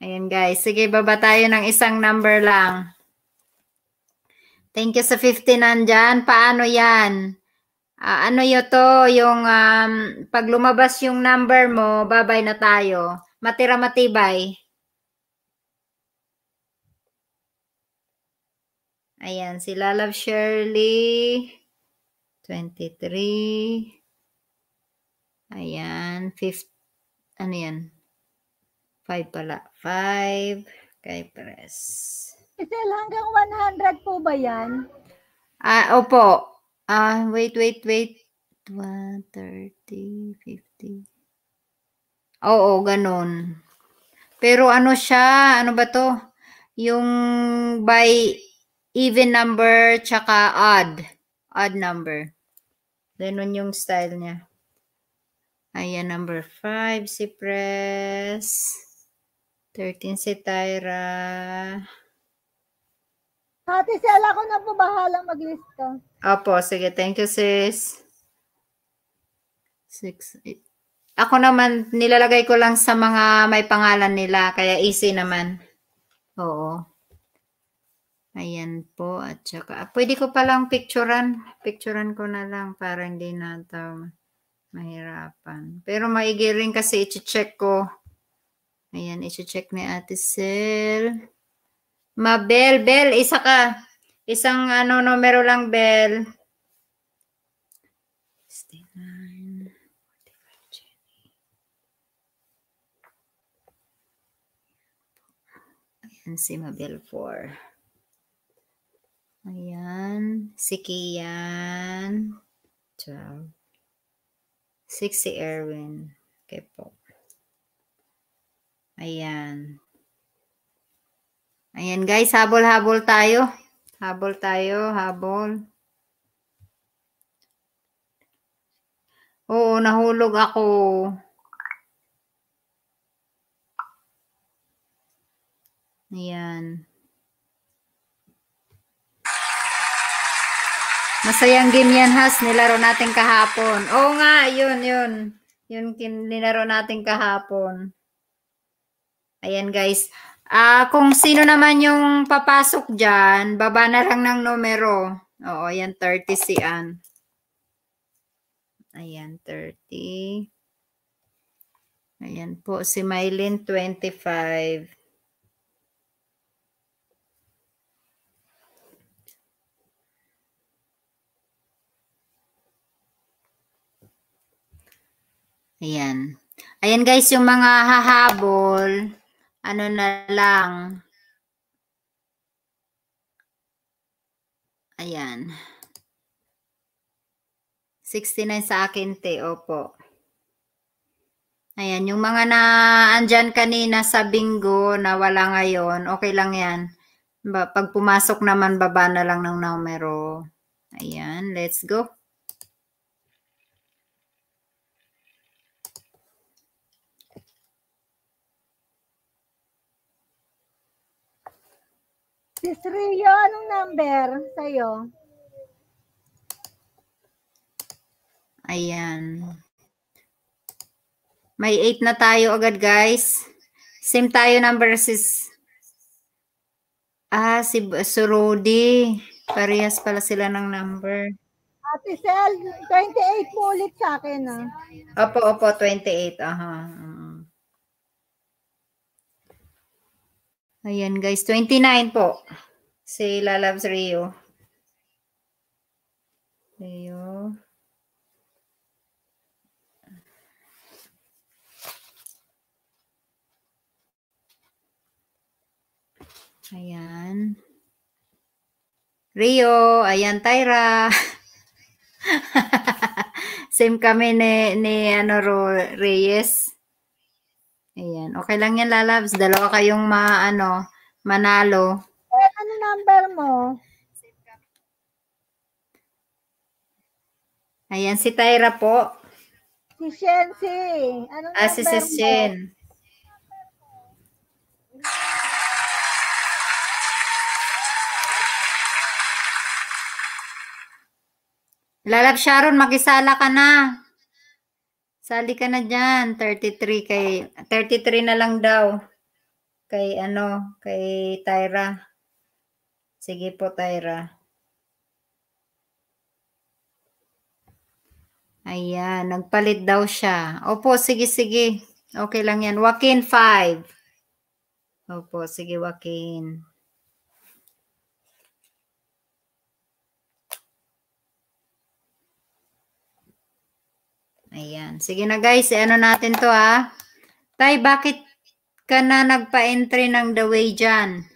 Ayan guys. Sige, baba tayo ng isang number lang. Thank you sa 50 nandyan. Paano yan? Uh, ano yun to? Yung um, pag lumabas yung number mo, babay na tayo. Matira matibay. Ayan, si Love Shirley. 23. Ayan, 5, ano yan? 5 pala. 5. Okay, press. Isel, hanggang 100 po ba yan? Ah, opo. Ah, wait, wait, wait. 130, 50. Oo, ganun. Pero ano siya, ano ba to? Yung by even number tsaka odd odd number. Ganun yung style niya. Ayan, number 5 si Pres. 13 si Tyra. Ate, si ko na po bahala maglista. Opo, sige. Thank you, sis. 6, 8. Ako naman, nilalagay ko lang sa mga may pangalan nila. Kaya easy naman. Oo. Ayan po. At saka, ah, pwede ko palang picturean. Picturean ko na lang para hindi na ito mahirapan. Pero maigi rin kasi iti-check ko. Ayan, iti-check ni Ate Sel. Mabel, Bel, isa ka. Isang ano, numero lang, Bel. 69. Ayan si Mabel 4. Ayan. Si Kian. 12. 6 si Erwin. Okay po. Ayan. Ayan guys, habol-habol tayo. Habol tayo, habol. Oo, nahulog ako. Ayan. Ayan. Masayang game yan, Has. Nilaro natin kahapon. Oo nga, yun, yun. Yun, nilaro natin kahapon. Ayan, guys. Ah, uh, kung sino naman yung papasok dyan, baba na lang ng numero. Oo, yan, 30 si Ann. Ayan, 30. Ayan po, si Mylene, 25. Ayan. Ayan guys, yung mga hahabol, ano na lang. Ayan. 69 sa akin, te. Opo. Ayan, yung mga na andyan kanina sa bingo na wala ngayon, okay lang yan. pag pumasok naman, baba na lang ng numero. Ayan, let's go. Sis Rio, anong number sa'yo? Ayan. May 8 na tayo agad, guys. Same tayo number sis. Ah, si Surodi. Parehas pala sila ng number. Ate Sel, 28 po ulit sa akin, ah. Opo, opo, 28. Aha. Uh -huh. Ayan guys, 29 po. Si La Loves Rio. Rio. Ayan. Rio, ayan Tyra. Same kami ni, ni ano, Reyes. Ayan. Okay lang yan, lalabs. Dalawa kayong maano, manalo. Eh, ano number mo? Ayan, si Tyra po. Si Shen, si. Ano ah, si, si Shen. Lalab Sharon, makisala ka na. Sali ka na dyan. 33 kay, 33 na lang daw. Kay ano, kay Tyra. Sige po, Tyra. Ayan, nagpalit daw siya. Opo, sige, sige. Okay lang yan. Joaquin, 5. Opo, sige, Joaquin. Ayan. Sige na guys, ano natin to ha? Tay, bakit ka na nagpa-entry ng the way dyan?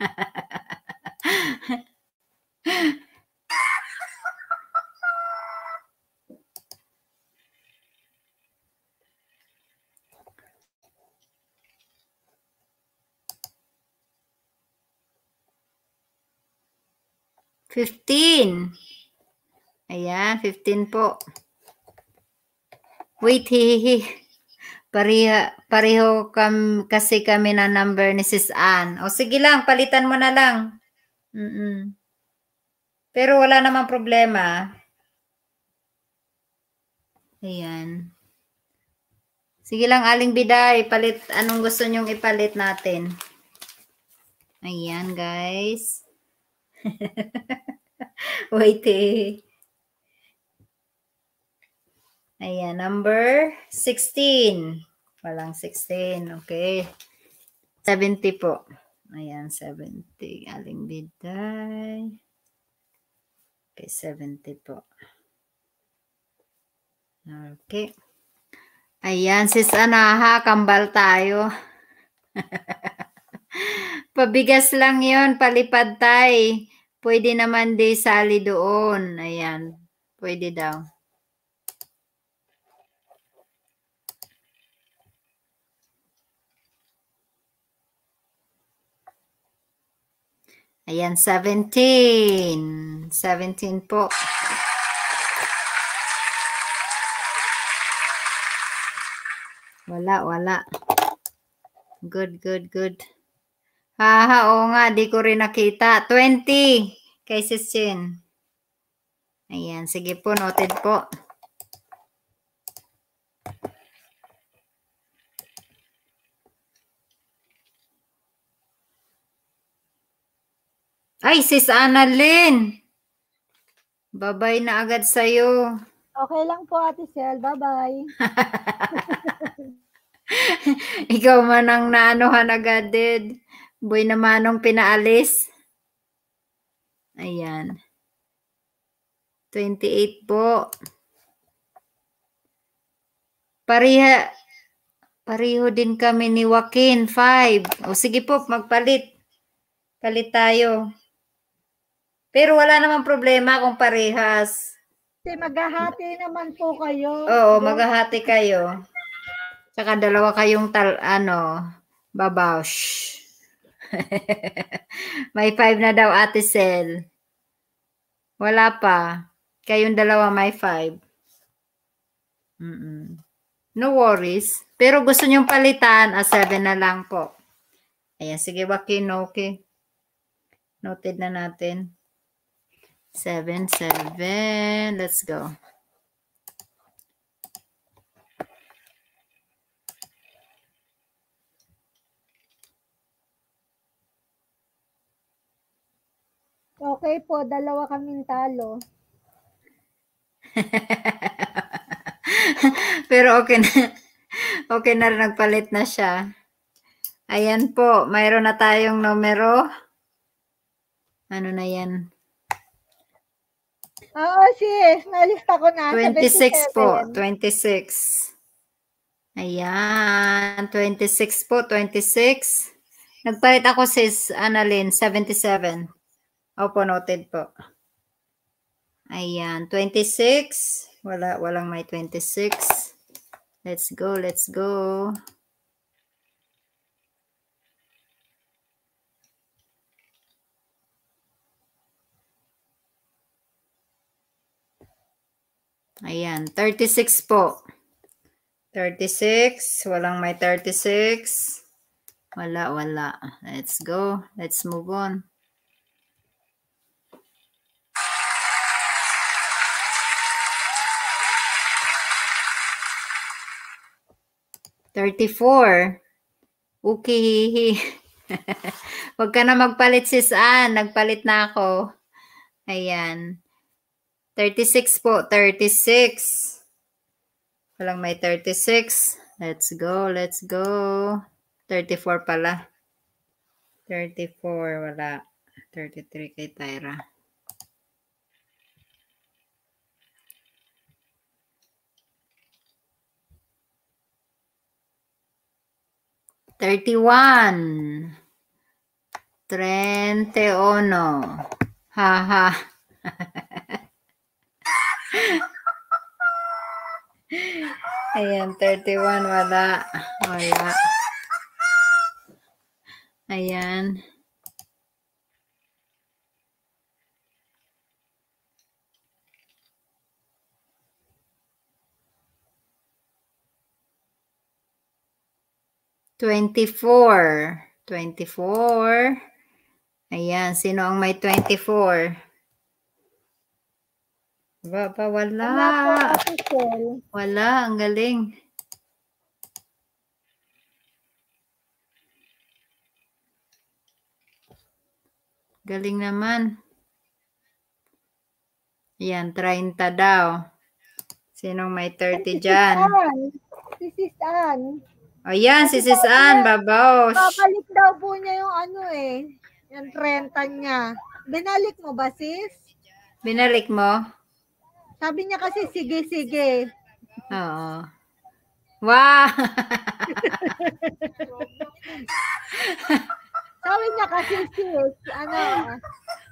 Fifteen. Ayan, fifteen po. Wait, hihihi. Pareha, pareho kam, kasi kami na number ni Sis Ann. O sige lang, palitan mo na lang. Mm-mm. Pero wala namang problema. Ayan. Sige lang, Aling Biday, palit, anong gusto nyong ipalit natin? Ayan, guys. Wait eh. Ayan, number 16. Walang 16, okay. 70 po. Ayan, 70. Aling biday. Okay, 70 po. Okay. Ayan, sis Anaha, kambal tayo. Pabigas lang yon palipad tay. Pwede naman di sali doon. Ayan, pwede daw. Ayan, 17. 17 po. Wala, wala. Good, good, good. Ha, ha, oo nga, di ko rin nakita. 20 kay Sisin. Ayan, sige po, noted po. Ay, sis Annalyn. Babay na agad sa'yo. Okay lang po, Ate Shell. Bye-bye. Ikaw man ang naanohan agad, Ded. Boy na manong pinaalis. Ayan. 28 po. Pareha, pareho din kami ni Joaquin, 5. O sige po, magpalit. Palit tayo. Pero wala namang problema kung parehas. Kasi maghahati naman po kayo. Oo, maghahati kayo. Saka dalawa kayong tal, ano, babawsh. may five na daw, Ate Sel. Wala pa. Kayong dalawa may five. Mm-mm. No worries. Pero gusto nyong palitan, a ah, seven na lang po. Ayan, sige, Waki, okay. Noted na natin seven, seven. Let's go. Okay po, dalawa kaming talo. Pero okay na. Okay na rin, nagpalit na siya. Ayan po, mayroon na tayong numero. Ano na yan? Oo, oh, sis. Nalista ko na. 26 po. 26. Ayan. 26 po. 26. Nagpalit ako, sis Annalyn. 77. Opo, noted po. Ayan. 26. Wala, walang may 26. Let's go, let's go. Ayan, 36 po. 36. Walang may 36. Wala, wala. Let's go. Let's move on. Thirty-four. Ukihihi. Huwag ka na magpalit sis Ann. Nagpalit na ako. Ayan. 36 po, 36. Walang may 36. Let's go, let's go. 34 pala. 34, wala. 33 kay Tyra. Thirty-one. Trente-uno. Ha ha. Ayan, 31, wala. Wala. Ayan. Twenty-four. Twenty-four. Ayan, sino ang may twenty-four? Baba, wala. Wala, ang galing. Galing naman. Yan, 30 daw. Sinong may 30 dyan? Si Sis Ann. O yan, si Sis Ann, babaw. Babalik daw po niya yung ano eh. Yung 30 niya. Binalik mo ba, sis? Binalik mo? Sabi niya kasi, sige, sige. Oo. Wow! Sabi niya kasi, sis, ano,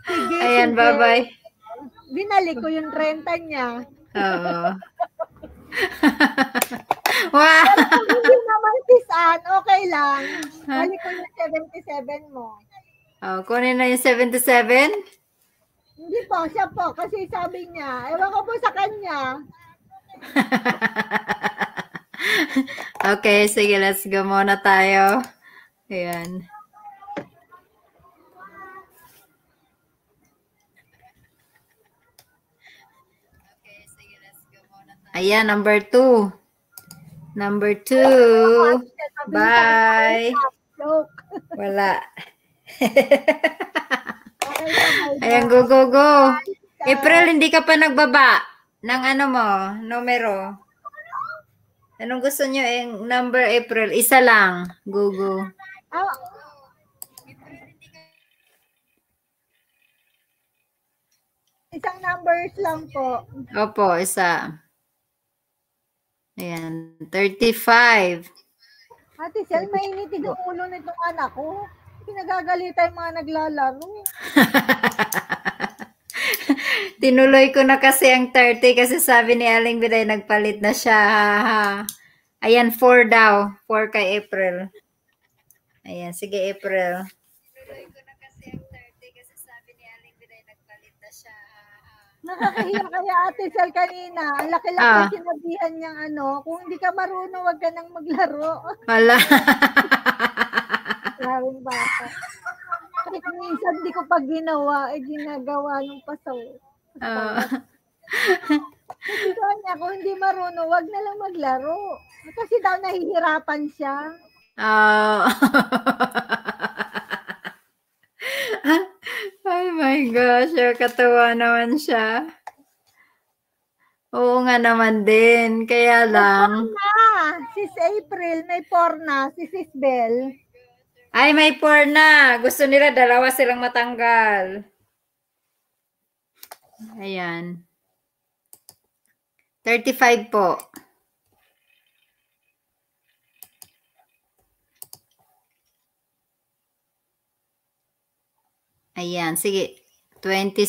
sige, Ayan, sige. bye-bye. Binalik ko yung renta niya. Oo. wow! Pero hindi naman, sis, Ann, okay lang. Balik ko yung 77 mo. Oh, kunin na yung 77? Hindi po, siya po. Kasi sabi niya, ewan ko po sa kanya. okay, sige, let's go muna tayo. Ayan. Ayan, number two. Number two. Bye. Wala. Ayan, go, go, go. April, hindi ka pa nagbaba ng ano mo, numero. Anong gusto nyo yung eh, number, April? Isa lang. Go, go. Oh. Isang numbers lang po. Opo, isa. Ayan, 35. Ate Sel, mainit yung ulo nitong anak ko. Oh. Pinagagalita yung mga naglalaro. Tinuloy ko na kasi ang 30 kasi sabi ni Aling Biday nagpalit na siya. Ayan, 4 daw. 4 kay April. Ayan, sige April. Tinuloy ko na kasi ang 30 kasi sabi ni Aling Biday nagpalit na siya. Ha, Nakakahiya kaya Ate Sel kanina. Ang laki-laki ah. sinabihan niyang ano, kung hindi ka marunong, wag ka nang maglaro. Wala. Maraming bata. Kahit minsan di ko pa ginawa, eh ginagawa nung pasaw. Oo. Ah. Kasi daw niya, kung hindi marunong, wag na lang maglaro. Kasi daw nahihirapan siya. Oo. Oh. oh my gosh, katuwa naman siya. Oo nga naman din, kaya lang. Si Sis April, may porna. Si Sis Belle. Ay, may four na. Gusto nila dalawa silang matanggal. Ayan. 35 po. Ayan, sige. 27.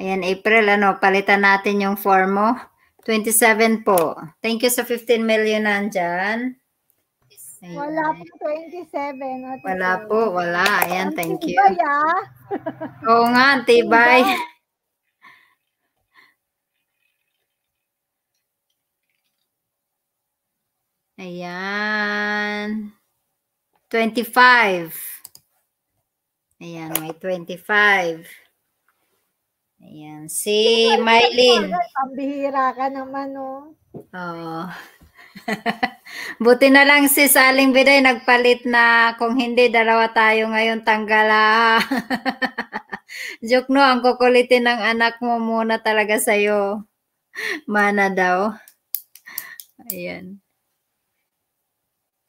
Ayan, April, ano, palitan natin yung form mo. 27 po. Thank you sa 15 million nandyan. Ayun. Wala po 27. Ate wala Zoe. po, wala. Ayan, thank you. Tibay, ah. Oo nga, tibay. Ayan. 25. Ayan, may 25. Ayan, si Marlene. Ang bihira ka naman, oh. Oo. Oh. Buti na lang si Saling Biday nagpalit na kung hindi dalawa tayo ngayon tanggala. Ah. Joke no, ang kukulitin ng anak mo muna talaga sa'yo. Mana daw. Ayan.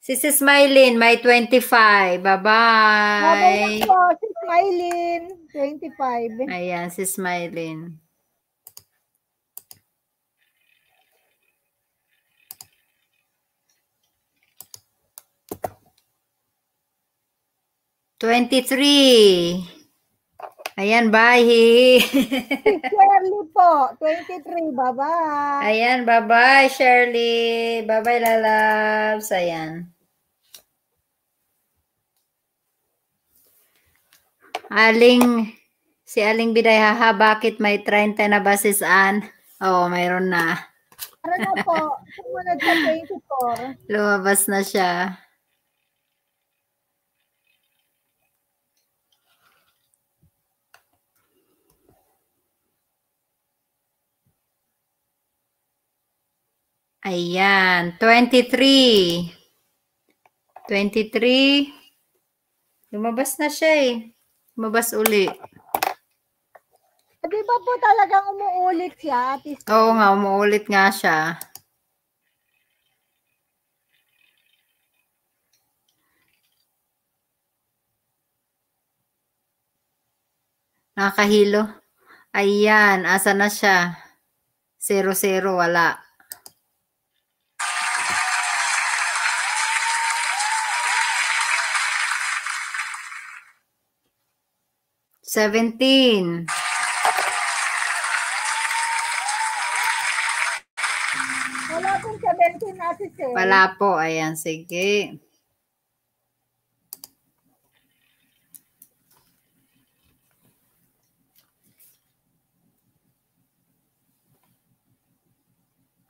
Sis Smilin, may 25. Bye-bye. Bye-bye Sis Smilin. 25. Ayan, Sis Smilin. 23. Ayan, bye. Shirley po. 23. Bye-bye. Ayan, bye-bye, Shirley. Bye-bye, lalabs. Ayan. Aling, si Aling Biday, haha, bakit may 30 na ba sis Ann? Oo, oh, mayroon na. Ano na po. Sumunod sa 24. Lumabas na siya. Ayan, 23. 23. Lumabas na siya eh. Lumabas uli. Eh, di ba po talagang umuulit siya? Atis? Oo nga, umuulit nga siya. Nakahilo. Ayan, asa na siya? 00, zero, wala. 17. Wala pong 17 na si Sir. Wala po. Ayan, sige.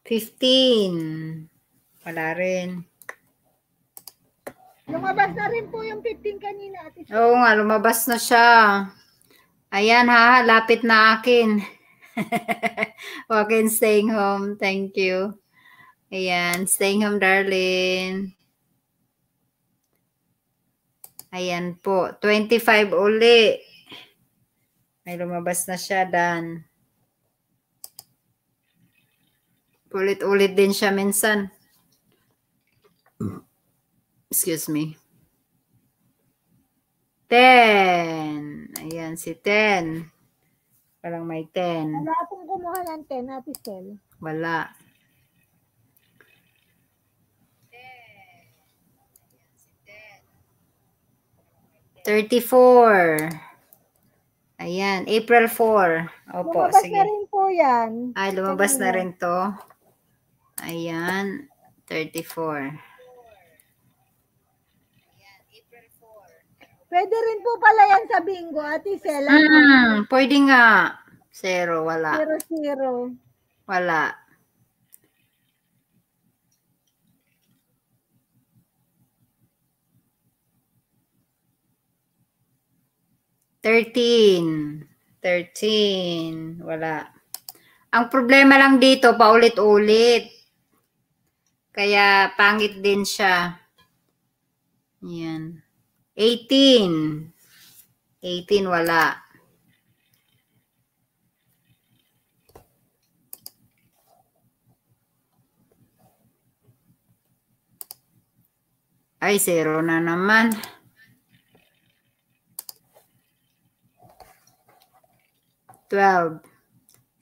Fifteen. Wala rin. Lumabas na rin po yung 15 kanina. Ate. Oo nga, lumabas na siya. Ayan ha, lapit na akin. Walking, staying home. Thank you. Ayan, staying home, darling. Ayan po, 25 uli. May lumabas na siya, Dan. Ulit-ulit din siya minsan. Excuse me. 10. Ayan, si 10. Parang may 10. Wala akong kumuha ng 10, Ate Sel. Wala. Thirty-four. Ayan, April 4. Opo, lumabas sige. na rin po yan. Ay, lumabas Kanina. na rin to. Ayan, 34. Pwede rin po pala yan sa bingo, Ate Sela. Mm, pwede nga. Zero, wala. Zero, zero. Wala. Thirteen. Thirteen. Wala. Ang problema lang dito, paulit-ulit. Kaya pangit din siya. Yan. 18. 18 wala. Ay, zero na naman. Twelve.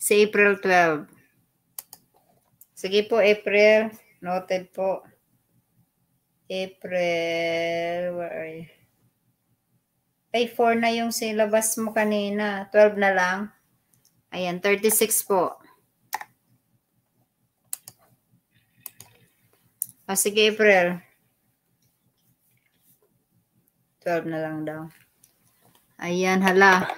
Si April 12. Sige po, April. Noted po. April, where are you? Ay, 4 na yung syllabus mo kanina. 12 na lang. Ayan, 36 po. O, ah, sige, April. 12 na lang daw. Ayan, hala.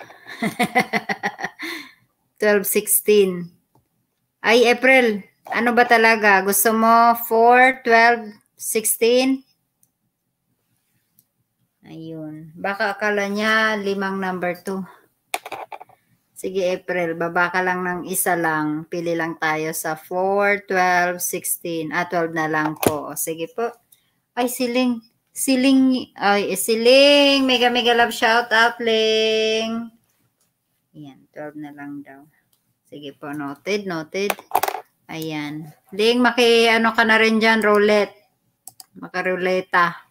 12, 16. Ay, April, ano ba talaga? Gusto mo 4, 12, 16? Ayun. Baka akala niya limang number 2. Sige, April. Baba ka lang ng isa lang. Pili lang tayo sa 4, 12, 16. Ah, 12 na lang po. Sige po. Ay, siling. Siling. Ay, siling. Mega, mega love shout out, Ling. Ayan, 12 na lang daw. Sige po, noted, noted. Ayan. Ling, maki, ano ka na rin dyan, roulette. Makaruleta.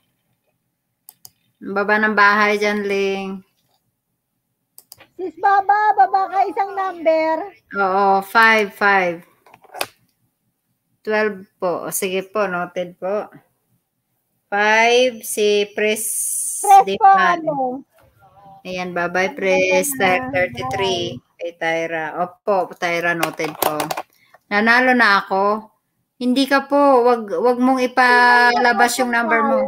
Baba ng bahay dyan, Ling. Sis Baba, baba ka isang number. Oo, 5, 5. 12 po. O, sige po, noted po. 5, si Pres... Pres po, ano? Ayan, bye-bye, Pres. 33 kay Tyra. Opo, Tyra, noted po. Nanalo na ako. Hindi ka po, wag wag mong ipalabas yung number mo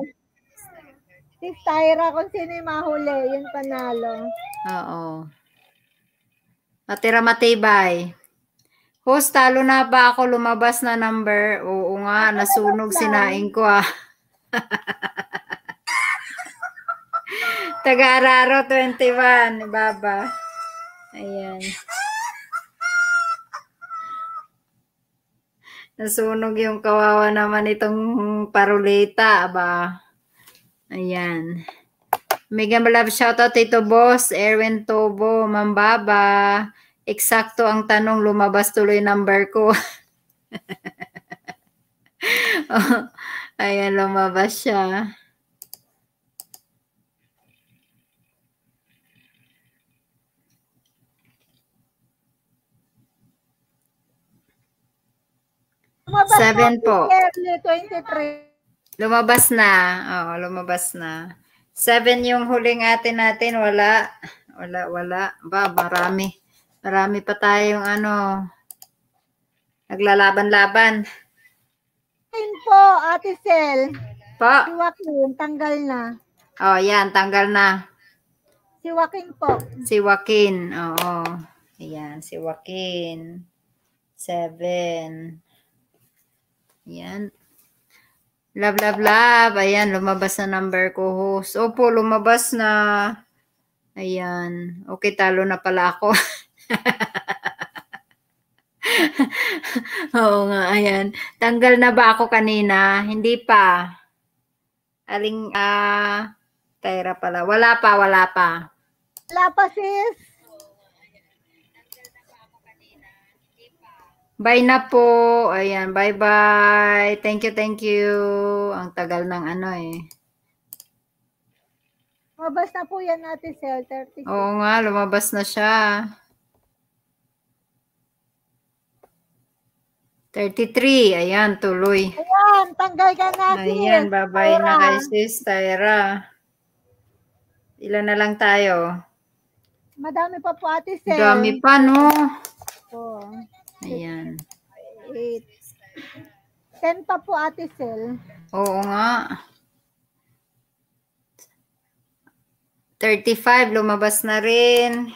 si Tyra kung sino yung mahuli, yung panalo. Oo. Matira matibay. Host, talo na ba ako? Lumabas na number. Oo nga, nasunog sinain ko ah. Tagararo 21, baba. Ayan. Nasunog yung kawawa naman itong paruleta, Ba? Ayan. Mega love shoutout Tito Boss, Erwin Tobo, Mambaba. Eksakto ang tanong, lumabas tuloy number ko. oh, ayan, lumabas siya. Lumabas Seven po. 23. Lumabas na. Oo, lumabas na. Seven yung huling atin natin. Wala. Wala, wala. Ba, marami. Marami pa tayong ano, naglalaban-laban. Ayun po, Ate Sel. Po? Si Joaquin, tanggal na. Oh, yan, tanggal na. Si Joaquin po. Si Joaquin, oo. Ayan, si Joaquin. Seven. Ayan. Love, love, love. Ayan, lumabas na number ko, host. Opo, lumabas na. Ayan. Okay, talo na pala ako. Oo nga, ayan. Tanggal na ba ako kanina? Hindi pa. Aling, ah, uh, tera pala. Wala pa, wala pa. Wala pa, sis. Bye na po. Ayan, bye-bye. Thank you, thank you. Ang tagal ng ano eh. Lumabas na po yan natin, Sel. 36. Oo nga, lumabas na siya. 33. Ayan, tuloy. Ayan, tanggal ka natin. Ayan, bye-bye na kay sis, Tyra. Ilan na lang tayo? Madami pa po ate Sel. Madami pa, no? Oo. Ayan. 8. 10 pa po ate Sel. Oo nga. 35, lumabas na rin.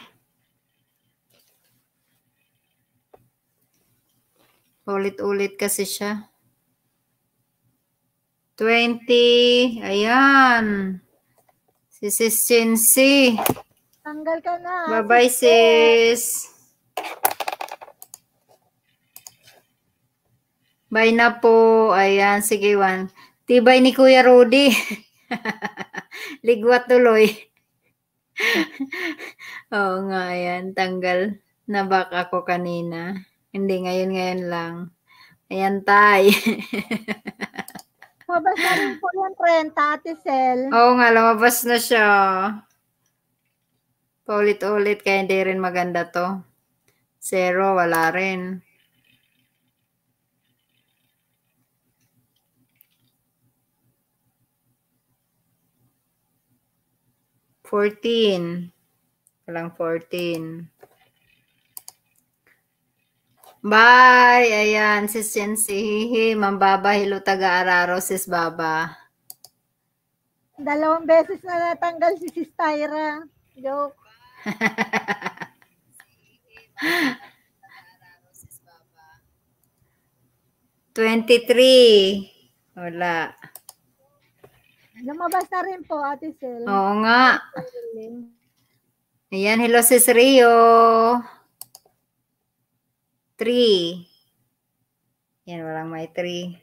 Ulit-ulit kasi siya. 20, ayan. Si Sis Chinsi. Tanggal ka na. Bye-bye sis. sis. Bye na po. Ayan, sige Juan. Tibay ni Kuya Rudy. Ligwat tuloy. Oo nga, ayan. Tanggal na back ako kanina. Hindi, ngayon-ngayon lang. Ayan, tay. lumabas na rin po yung 30, Ate Sel. Oo nga, lumabas na siya. Paulit-ulit, kaya hindi rin maganda to. Zero, wala rin. 14. Walang 14. Bye! Ayan, sis Jen Sihihi. Mambaba, hilo taga-araro, sis Baba. Dalawang beses na natanggal si sis Tyra. Joke. Twenty-three. Wala. Lumabas na rin po, Ate Sel. Oo nga. Ayan, hello sis Rio. Three. Yan, walang may three.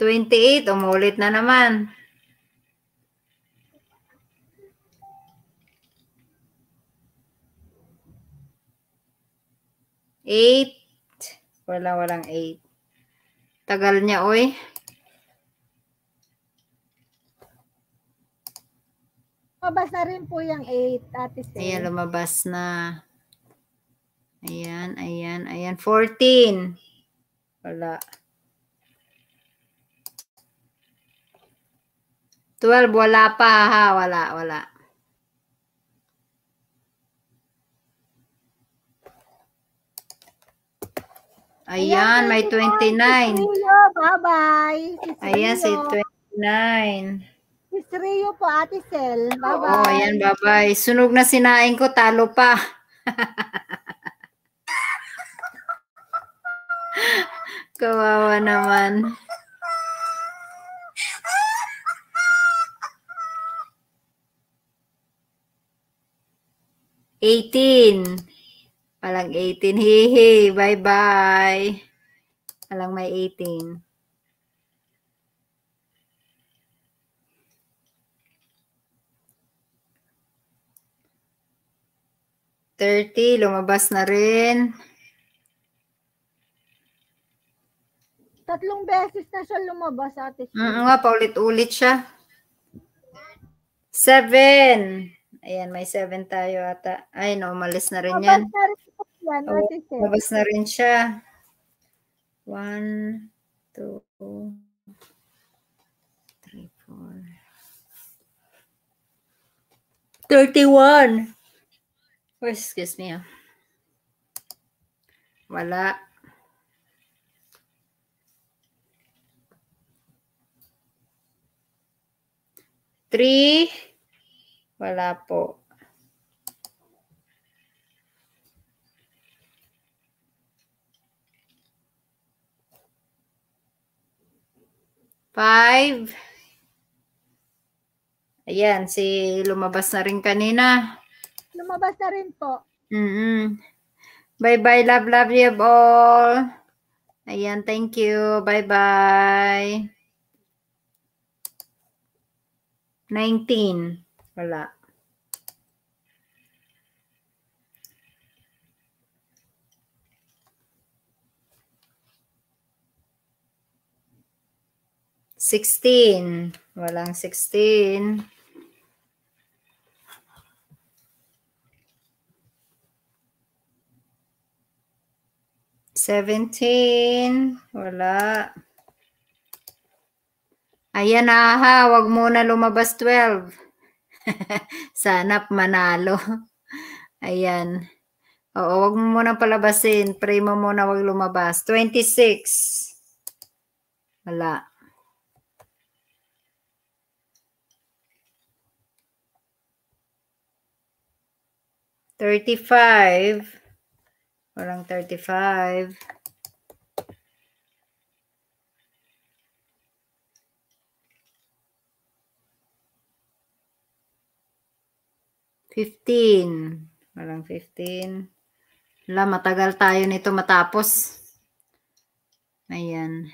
Twenty-eight, umulit na naman. 8. Wala, walang 8. Tagal niya, oy. Lumabas na rin po yung 8, Ate Sel. Ayan, lumabas na. Ayan, ayan, ayan. 14. Wala. 12, wala pa ha. Wala, wala. Ayan, may 29. Bye-bye. Ayan, si 29. Miss Rio po, Ate Sel. Bye-bye. Oo, oh, ayan, bye-bye. Sunog na sinain ko, talo pa. Kawawa naman. Eighteen. Alang 18. Hihi, bye-bye. Alang may 18. Thirty, lumabas na rin. Tatlong beses na siya lumabas, ate. Mm -hmm, nga, paulit-ulit siya. Seven. Ayan, may seven tayo ata. Ay, no, malis na rin yan. na rin Ayan, oh, is it? Labas na rin siya. One, two, three, four. 31. Oh, excuse me. Ah. Wala. Three. Wala po. Five. Ayan, si lumabas na rin kanina. Lumabas na rin po. Mm-mm. Bye-bye, love, love you all. Ayan, thank you. Bye-bye. 19. Wala. 16. Walang 16. Seventeen. Wala. Ayan na ha. Huwag muna lumabas twelve. Sanap manalo. Ayan. Oo, huwag mo muna palabasin. Pray mo muna huwag lumabas. Twenty-six. Wala. 35. Walang 35. Fifteen. Walang 15 Wala, matagal tayo nito matapos. Ayan.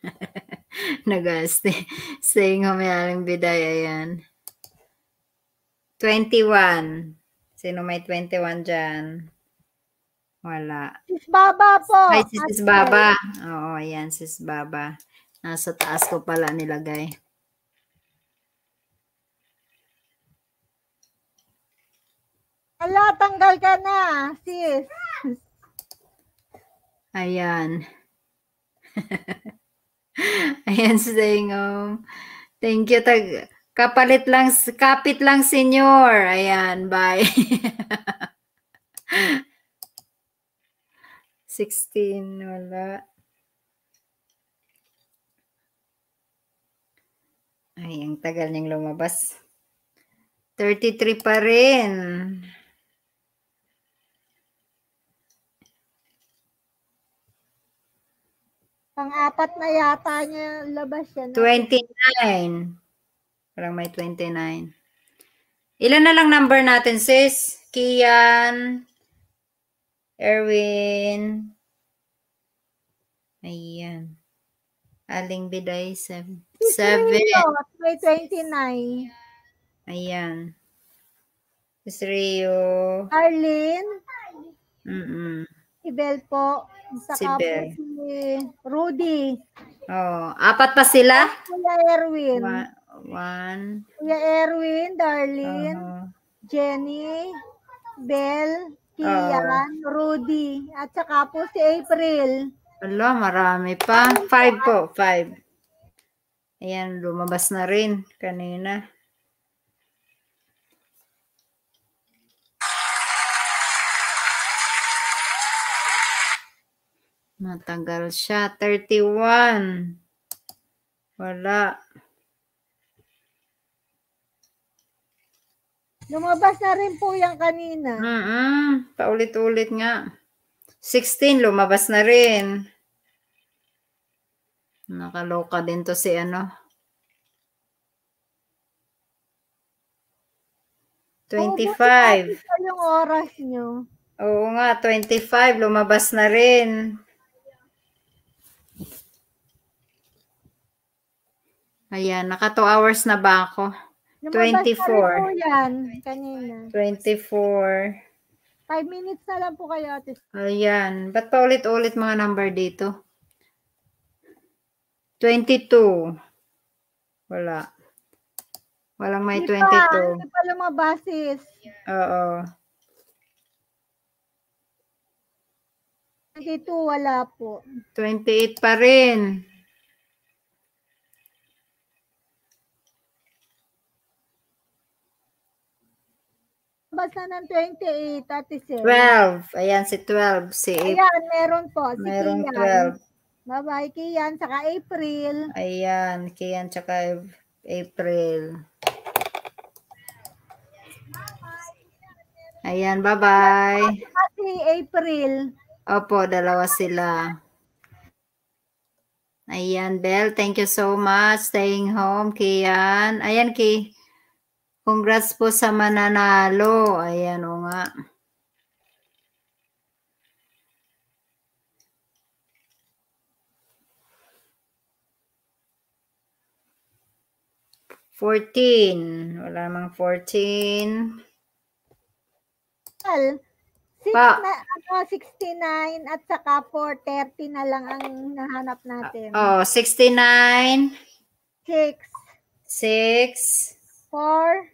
Nag-stay. Saying humihaling biday. Ayan. 21 Sino may 21 dyan? Wala. Sis Baba po. Ay, si Sis Baba. Oo, yan, Sis Baba. Nasa taas ko pala nilagay. Ala, tanggal ka na, sis. Ayan. Ayan, staying home. Thank you, tag Kapalit lang, kapit lang senyor. Ayan, bye. 16, wala. Ay, ang tagal niyang lumabas. 33 pa rin. Pang-apat na yata niya labas yan. 29. Parang may 29. Ilan na lang number natin, sis? Kian, Erwin, ayan. Aling Biday, 7. 7. May 29. Ayan. Sis Rio. Arlene. Mm-mm. Si Bel po. Saka si Bel. Si Rudy. Oh, apat pa sila? Kuya Erwin. Ma One. Kuya Erwin, Darlene, uh uh-huh. Jenny, Bell, Kian, uh, Rudy, at saka po si April. Ala, marami pa. Five po, five. Ayan, lumabas na rin kanina. Matagal siya. 31. Wala. Lumabas na rin po yan kanina. Mm-mm. Paulit-ulit nga. 16, lumabas na rin. Nakaloka din to si ano. 25. Oh, yung oras nyo. Oo nga, 25. Lumabas na rin. Ayan, naka 2 hours na ba ako? 24. Po yan, kanina. 24. 5 minutes na lang po kayo, Ate. Ayan. Ba't pa ulit-ulit mga number dito? 22. Wala. Walang may hindi 22. Pa, hindi pa lumabas, sis. Oo. 22, wala po. 28 pa rin. basta ng 28 at 12. Ayan, si 12. Si Ayan, meron po. Si meron Kian. 12. Bye-bye, Kian. Saka April. Ayan, Kian tsaka April. Ayan, bye-bye. Si April. Opo, dalawa sila. Ayan, Belle. Thank you so much. Staying home, Kian. Ayan, Ki. Congrats po sa mananalo. Ayan o nga. Fourteen. Wala namang fourteen. Well, six pa. na, ano, 69 at saka 430 na lang ang nahanap natin. Uh, oh, 69. 6. 6. 4.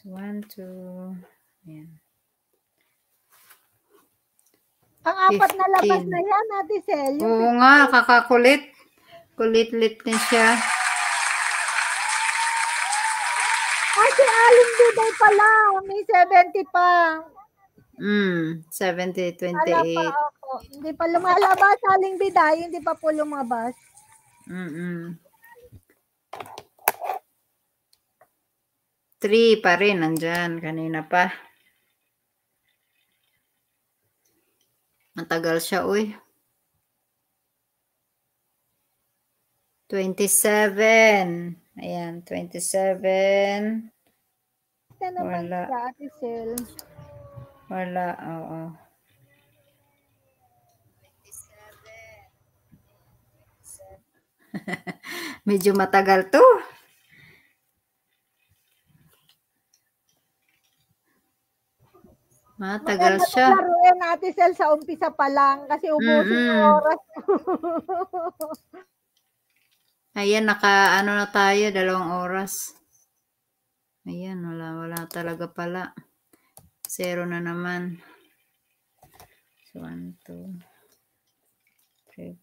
So, one, two, ayan. Ang apat na labas na yan, Ate Cel. Yung Oo nga, kakakulit. Kulit-lit na siya. Ay, si Aling Duday pala. May 70 pa. Mm, 70, 28. Pa Hindi pa lumalabas, Aling Biday. Hindi pa po lumabas. Mm-mm. 3 pa rin, nandyan, kanina pa. Matagal siya, uy. 27. Ayan, 27. Wala. Wala, oo. 27. Medyo matagal to. Matagal Maganda siya. Maganda laruin Ate Sel sa umpisa pa lang kasi ubusin mm-hmm. yung oras Ayan, naka ano na tayo, dalawang oras. Ayan, wala, wala talaga pala. Zero na naman. So, 1, 2, 3,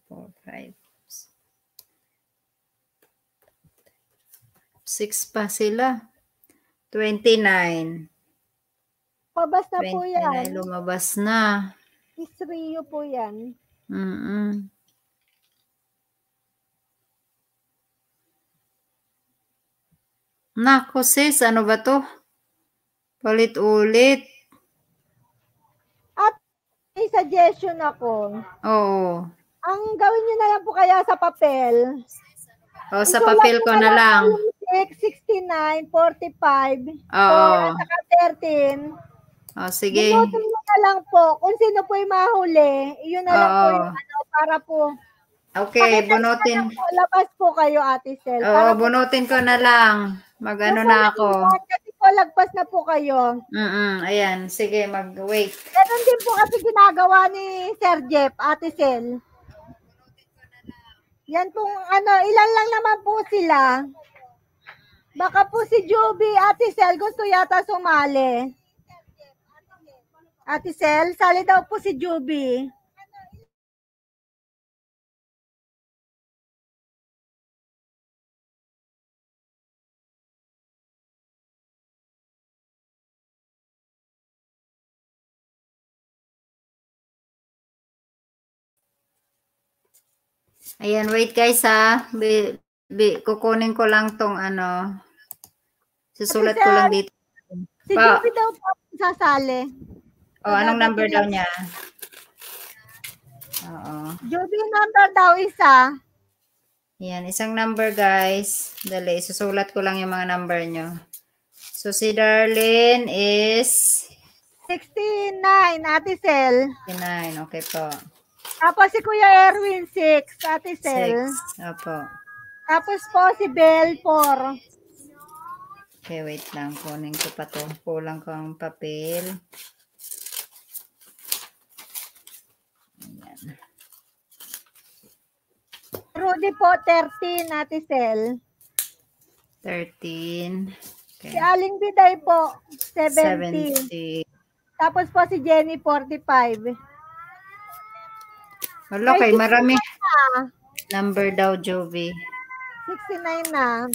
4, 5, 6 pa sila. 29. Pabas na po yan. Na, lumabas na. Is po yan. Mm-mm. Nako sis, ano ba to? Palit-ulit. At may suggestion ako. Oo. Ang gawin nyo na lang po kaya sa papel. Oh, sa papel ko na lang. 6, 69, 45, Oo. 4, at saka 13. Oh, sige. Binotin na lang po. Kung sino po yung mahuli, yun na lang oh. po yung ano, para po. Okay, bunutin. Po, labas po kayo, Ate Sel. Oo, oh, bunutin ko na lang. Magano na ako. Lang, kasi po, lagpas na po kayo. Mm-mm, ayan, sige, mag-wait. Ganun din po kasi ginagawa ni Sir Jeff, Ate Sel. Yan pong ano, ilan lang naman po sila. Baka po si Juby, Ate Sel, gusto yata sumali. Ate Sel, sali daw po si Juby. Ayan, wait guys ha. Bi, bi, kukunin ko lang tong ano. Susulat ko lang dito. Si Juby daw po sasali. Oh, anong number daw niya? Oo. Judy number daw isa. Yan, isang number guys. Dali, susulat ko lang yung mga number nyo. So, si Darlene is... 69, Ate Sel. 69, okay po. Tapos si Kuya Erwin, 6, Ate Cel. 6, opo. Tapos po si Belle, 4. Okay, wait lang. Kunin ko pa to. Kulang ko ang papel. Rudy po, 13, Ate Sel. 13. Okay. Si Aling Biday po, 70. 70. Tapos po si Jenny, 45. Wala kay marami. Number daw, Jovi. 69 na.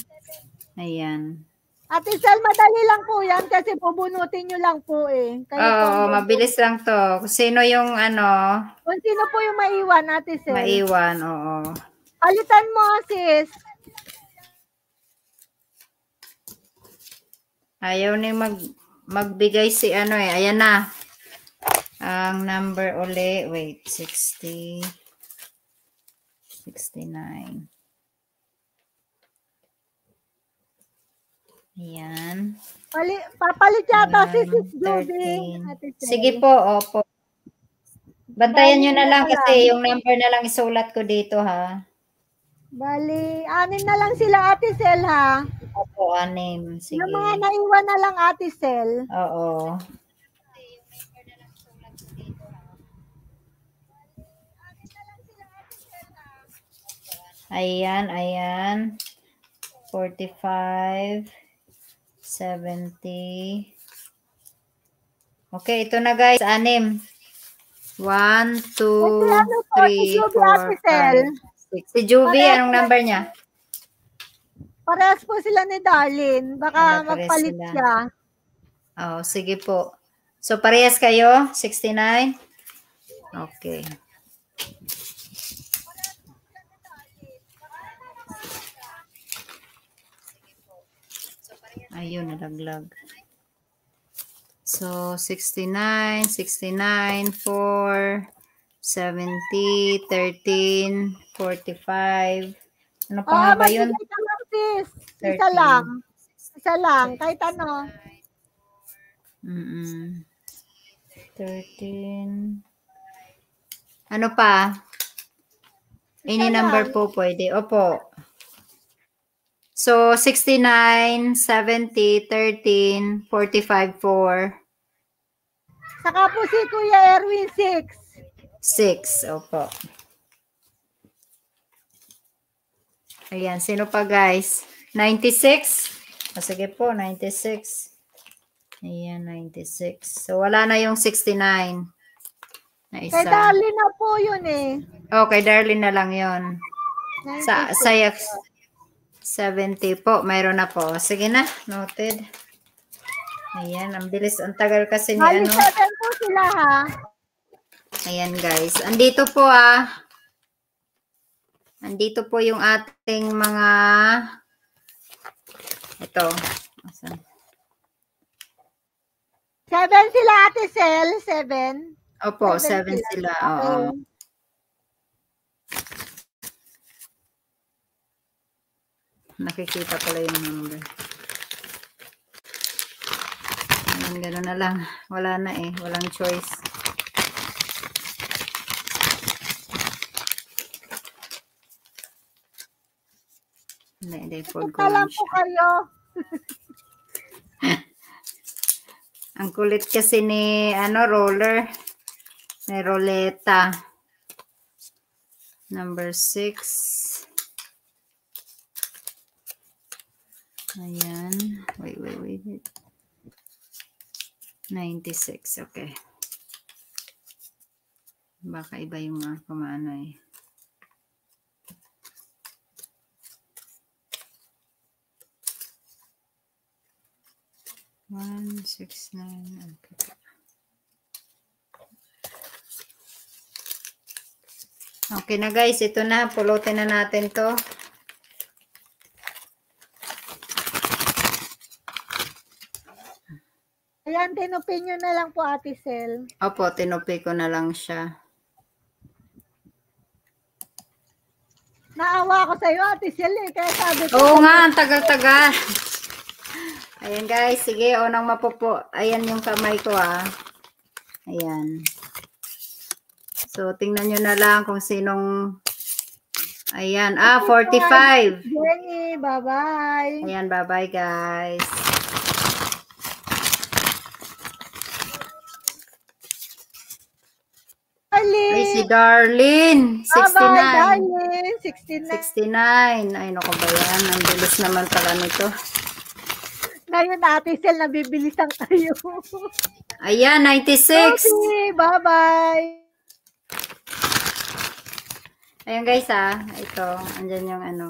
Ayan. Ate Sel, madali lang po yan kasi bubunutin nyo lang po eh. Kayo Oo, oh, mabilis po. lang to. Sino yung ano? Kung sino po yung maiwan, Ate Sel? Maiwan, oo. Palitan mo, sis. Ayaw ni mag magbigay si ano eh. Ayan na. Ang number uli. Wait, 60. 69. Ayan. Pali, papalit yata si Sis Sige po, opo. Bantayan nyo na lang kasi yung number na lang isulat ko dito ha. Bali, anim na lang sila Ate Sel ha. Opo, anim. Sige. Yung mga naiwan na lang Ate Sel. Oo. Ayan, ayan. 45, 70. Okay, ito na guys, anim. 1, 2, 3, 4, 5. Si Juby, Parehas anong number niya? Parehas po sila ni Darlene. Baka Ano, magpalit sila. siya. Oh, sige po. So, parehas kayo? 69? Okay. Ayun, nalaglag. So, 69, 69, 4, 70, 13, 45. Ano pa oh, ba yun? lang, sis. Isa lang. Isa lang. 35. Kahit ano. Mm-mm. 13. Ano pa? Isa Any number po pwede. Opo. So, 69, 70, 13, 45, 4. Saka po si Kuya Erwin, 6. 6, opo. Ayan, sino pa guys? 96? O sige po, 96. Ayan, 96. So, wala na yung 69. Na isa. Kay Darlene na po yun eh. Okay, oh, Darlene na lang yun. 92. Sa, 70 po. Mayroon na po. Sige na. Noted. Ayan. Ang bilis. Ang tagal kasi ni ano. 97 po sila ha. Ayan guys. Andito po ah. Nandito po yung ating mga ito. Asan? Seven sila, Ate Sel. Seven. Opo, seven, seven sila. sila. Oo. Nakikita pala yung number. Ganun na lang. Wala na eh. Walang choice. Hindi, hindi. Forgo lang siya. po kayo. Ang kulit kasi ni, ano, roller. Ni Roleta. Number 6. Ayan. Wait, wait, wait. 96. Okay. Baka iba yung mga kumano eh. 169 ang kaka. Okay na guys, ito na. Pulutin na natin to. Ayan, tinupi nyo na lang po, Ate Sel. Opo, tinupi ko na lang siya. Naawa ako iyo, Ate Sel, eh. Kaya sabi ko... Oo nga, ang tagal-tagal. Ayan guys, sige, unang mapupo. Ayan yung kamay ko ah. Ayan. So, tingnan nyo na lang kung sinong... Ayan, ah, 45. bye-bye. Ayan, bye-bye guys. Darlene. Ay, si Darlene. 69. Bye-bye, Darlene. 69. 69. Ay, naku ba yan? Ang bilis naman pala nito. Ngayon, Ate Sel, ang tayo. Ayan, 96. Okay, bye-bye. Ayan guys ah, ito, andyan yung ano.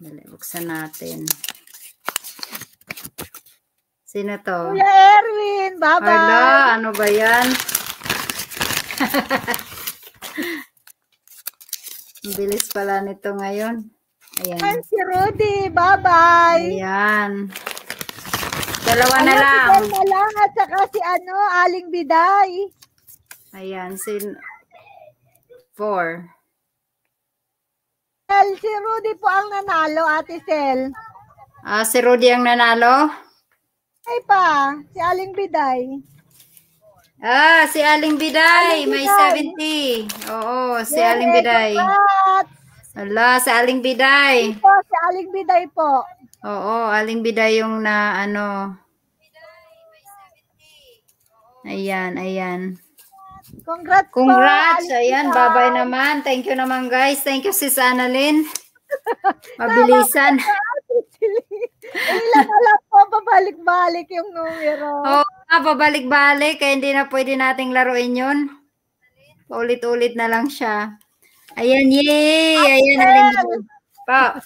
Dali, buksan natin. Sino to? Kuya Erwin, bye-bye. Hala, ano ba yan? Ang bilis pala nito ngayon. Ayan. And si Rudy. Bye-bye. Ayan. Dalawa na lang. Si na lang at saka si ano, Aling Biday. Ayan, si four. Sel, si Rudy po ang nanalo, Ate Sel. Ah, si Rudy ang nanalo? Ay pa, si Aling Biday. Ah, si Aling Biday, Aling Biday. may 70. Oo, si yes, Aling Biday. Congrats. Ala, si Aling Biday. Po, si Aling Biday po. Oo, Aling Biday yung na ano. Ayan, ayan. Congrats, Congrats. Po, ayan, bye naman. Thank you naman guys. Thank you sis Annalyn. Mabilisan. Ilan alam po, pabalik-balik yung numero. Oo, oh, pabalik-balik. Kaya hindi na pwede nating laruin yun. Paulit-ulit na lang siya. Ayan, yay! Ayan, aling pa.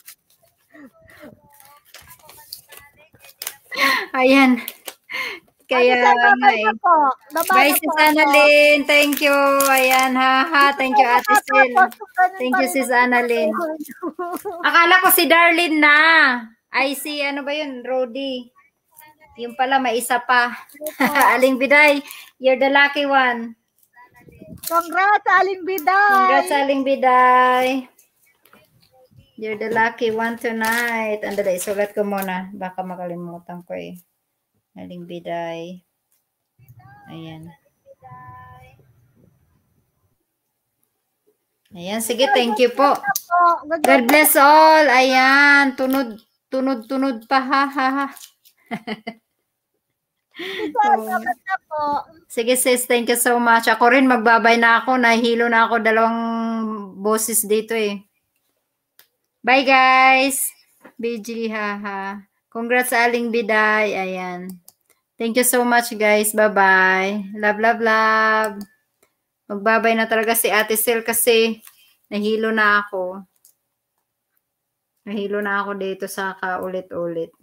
Ayan. Kaya, ay. Ano ano eh. Bye, Sis Sanalyn. Thank you. Ayan, ha, ha. Thank you, Ate Sil. Thank you, sis Annalyn. Akala ko si Darlene na. Ay, si ano ba yun? Rody. Yung pala, may isa pa. Aling Biday, you're the lucky one. Congrats, Aling Biday! Congrats, Aling Biday! You're the lucky one tonight. And dali, sulat ko muna. Baka makalimutan ko eh. Aling Biday. Ayan. Ayan, sige, thank you po. God bless all. Ayan, tunod, tunod, tunod pa. Ha, ha, ha. so, sige sis, thank you so much. Ako rin, magbabay na ako. Nahilo na ako dalawang boses dito eh. Bye guys! Bijili haha. Congrats sa Aling Biday. Ayan. Thank you so much guys. Bye-bye. Love, love, love. Magbabay na talaga si Ate Sil kasi nahilo na ako. Nahilo na ako dito sa kaulit-ulit.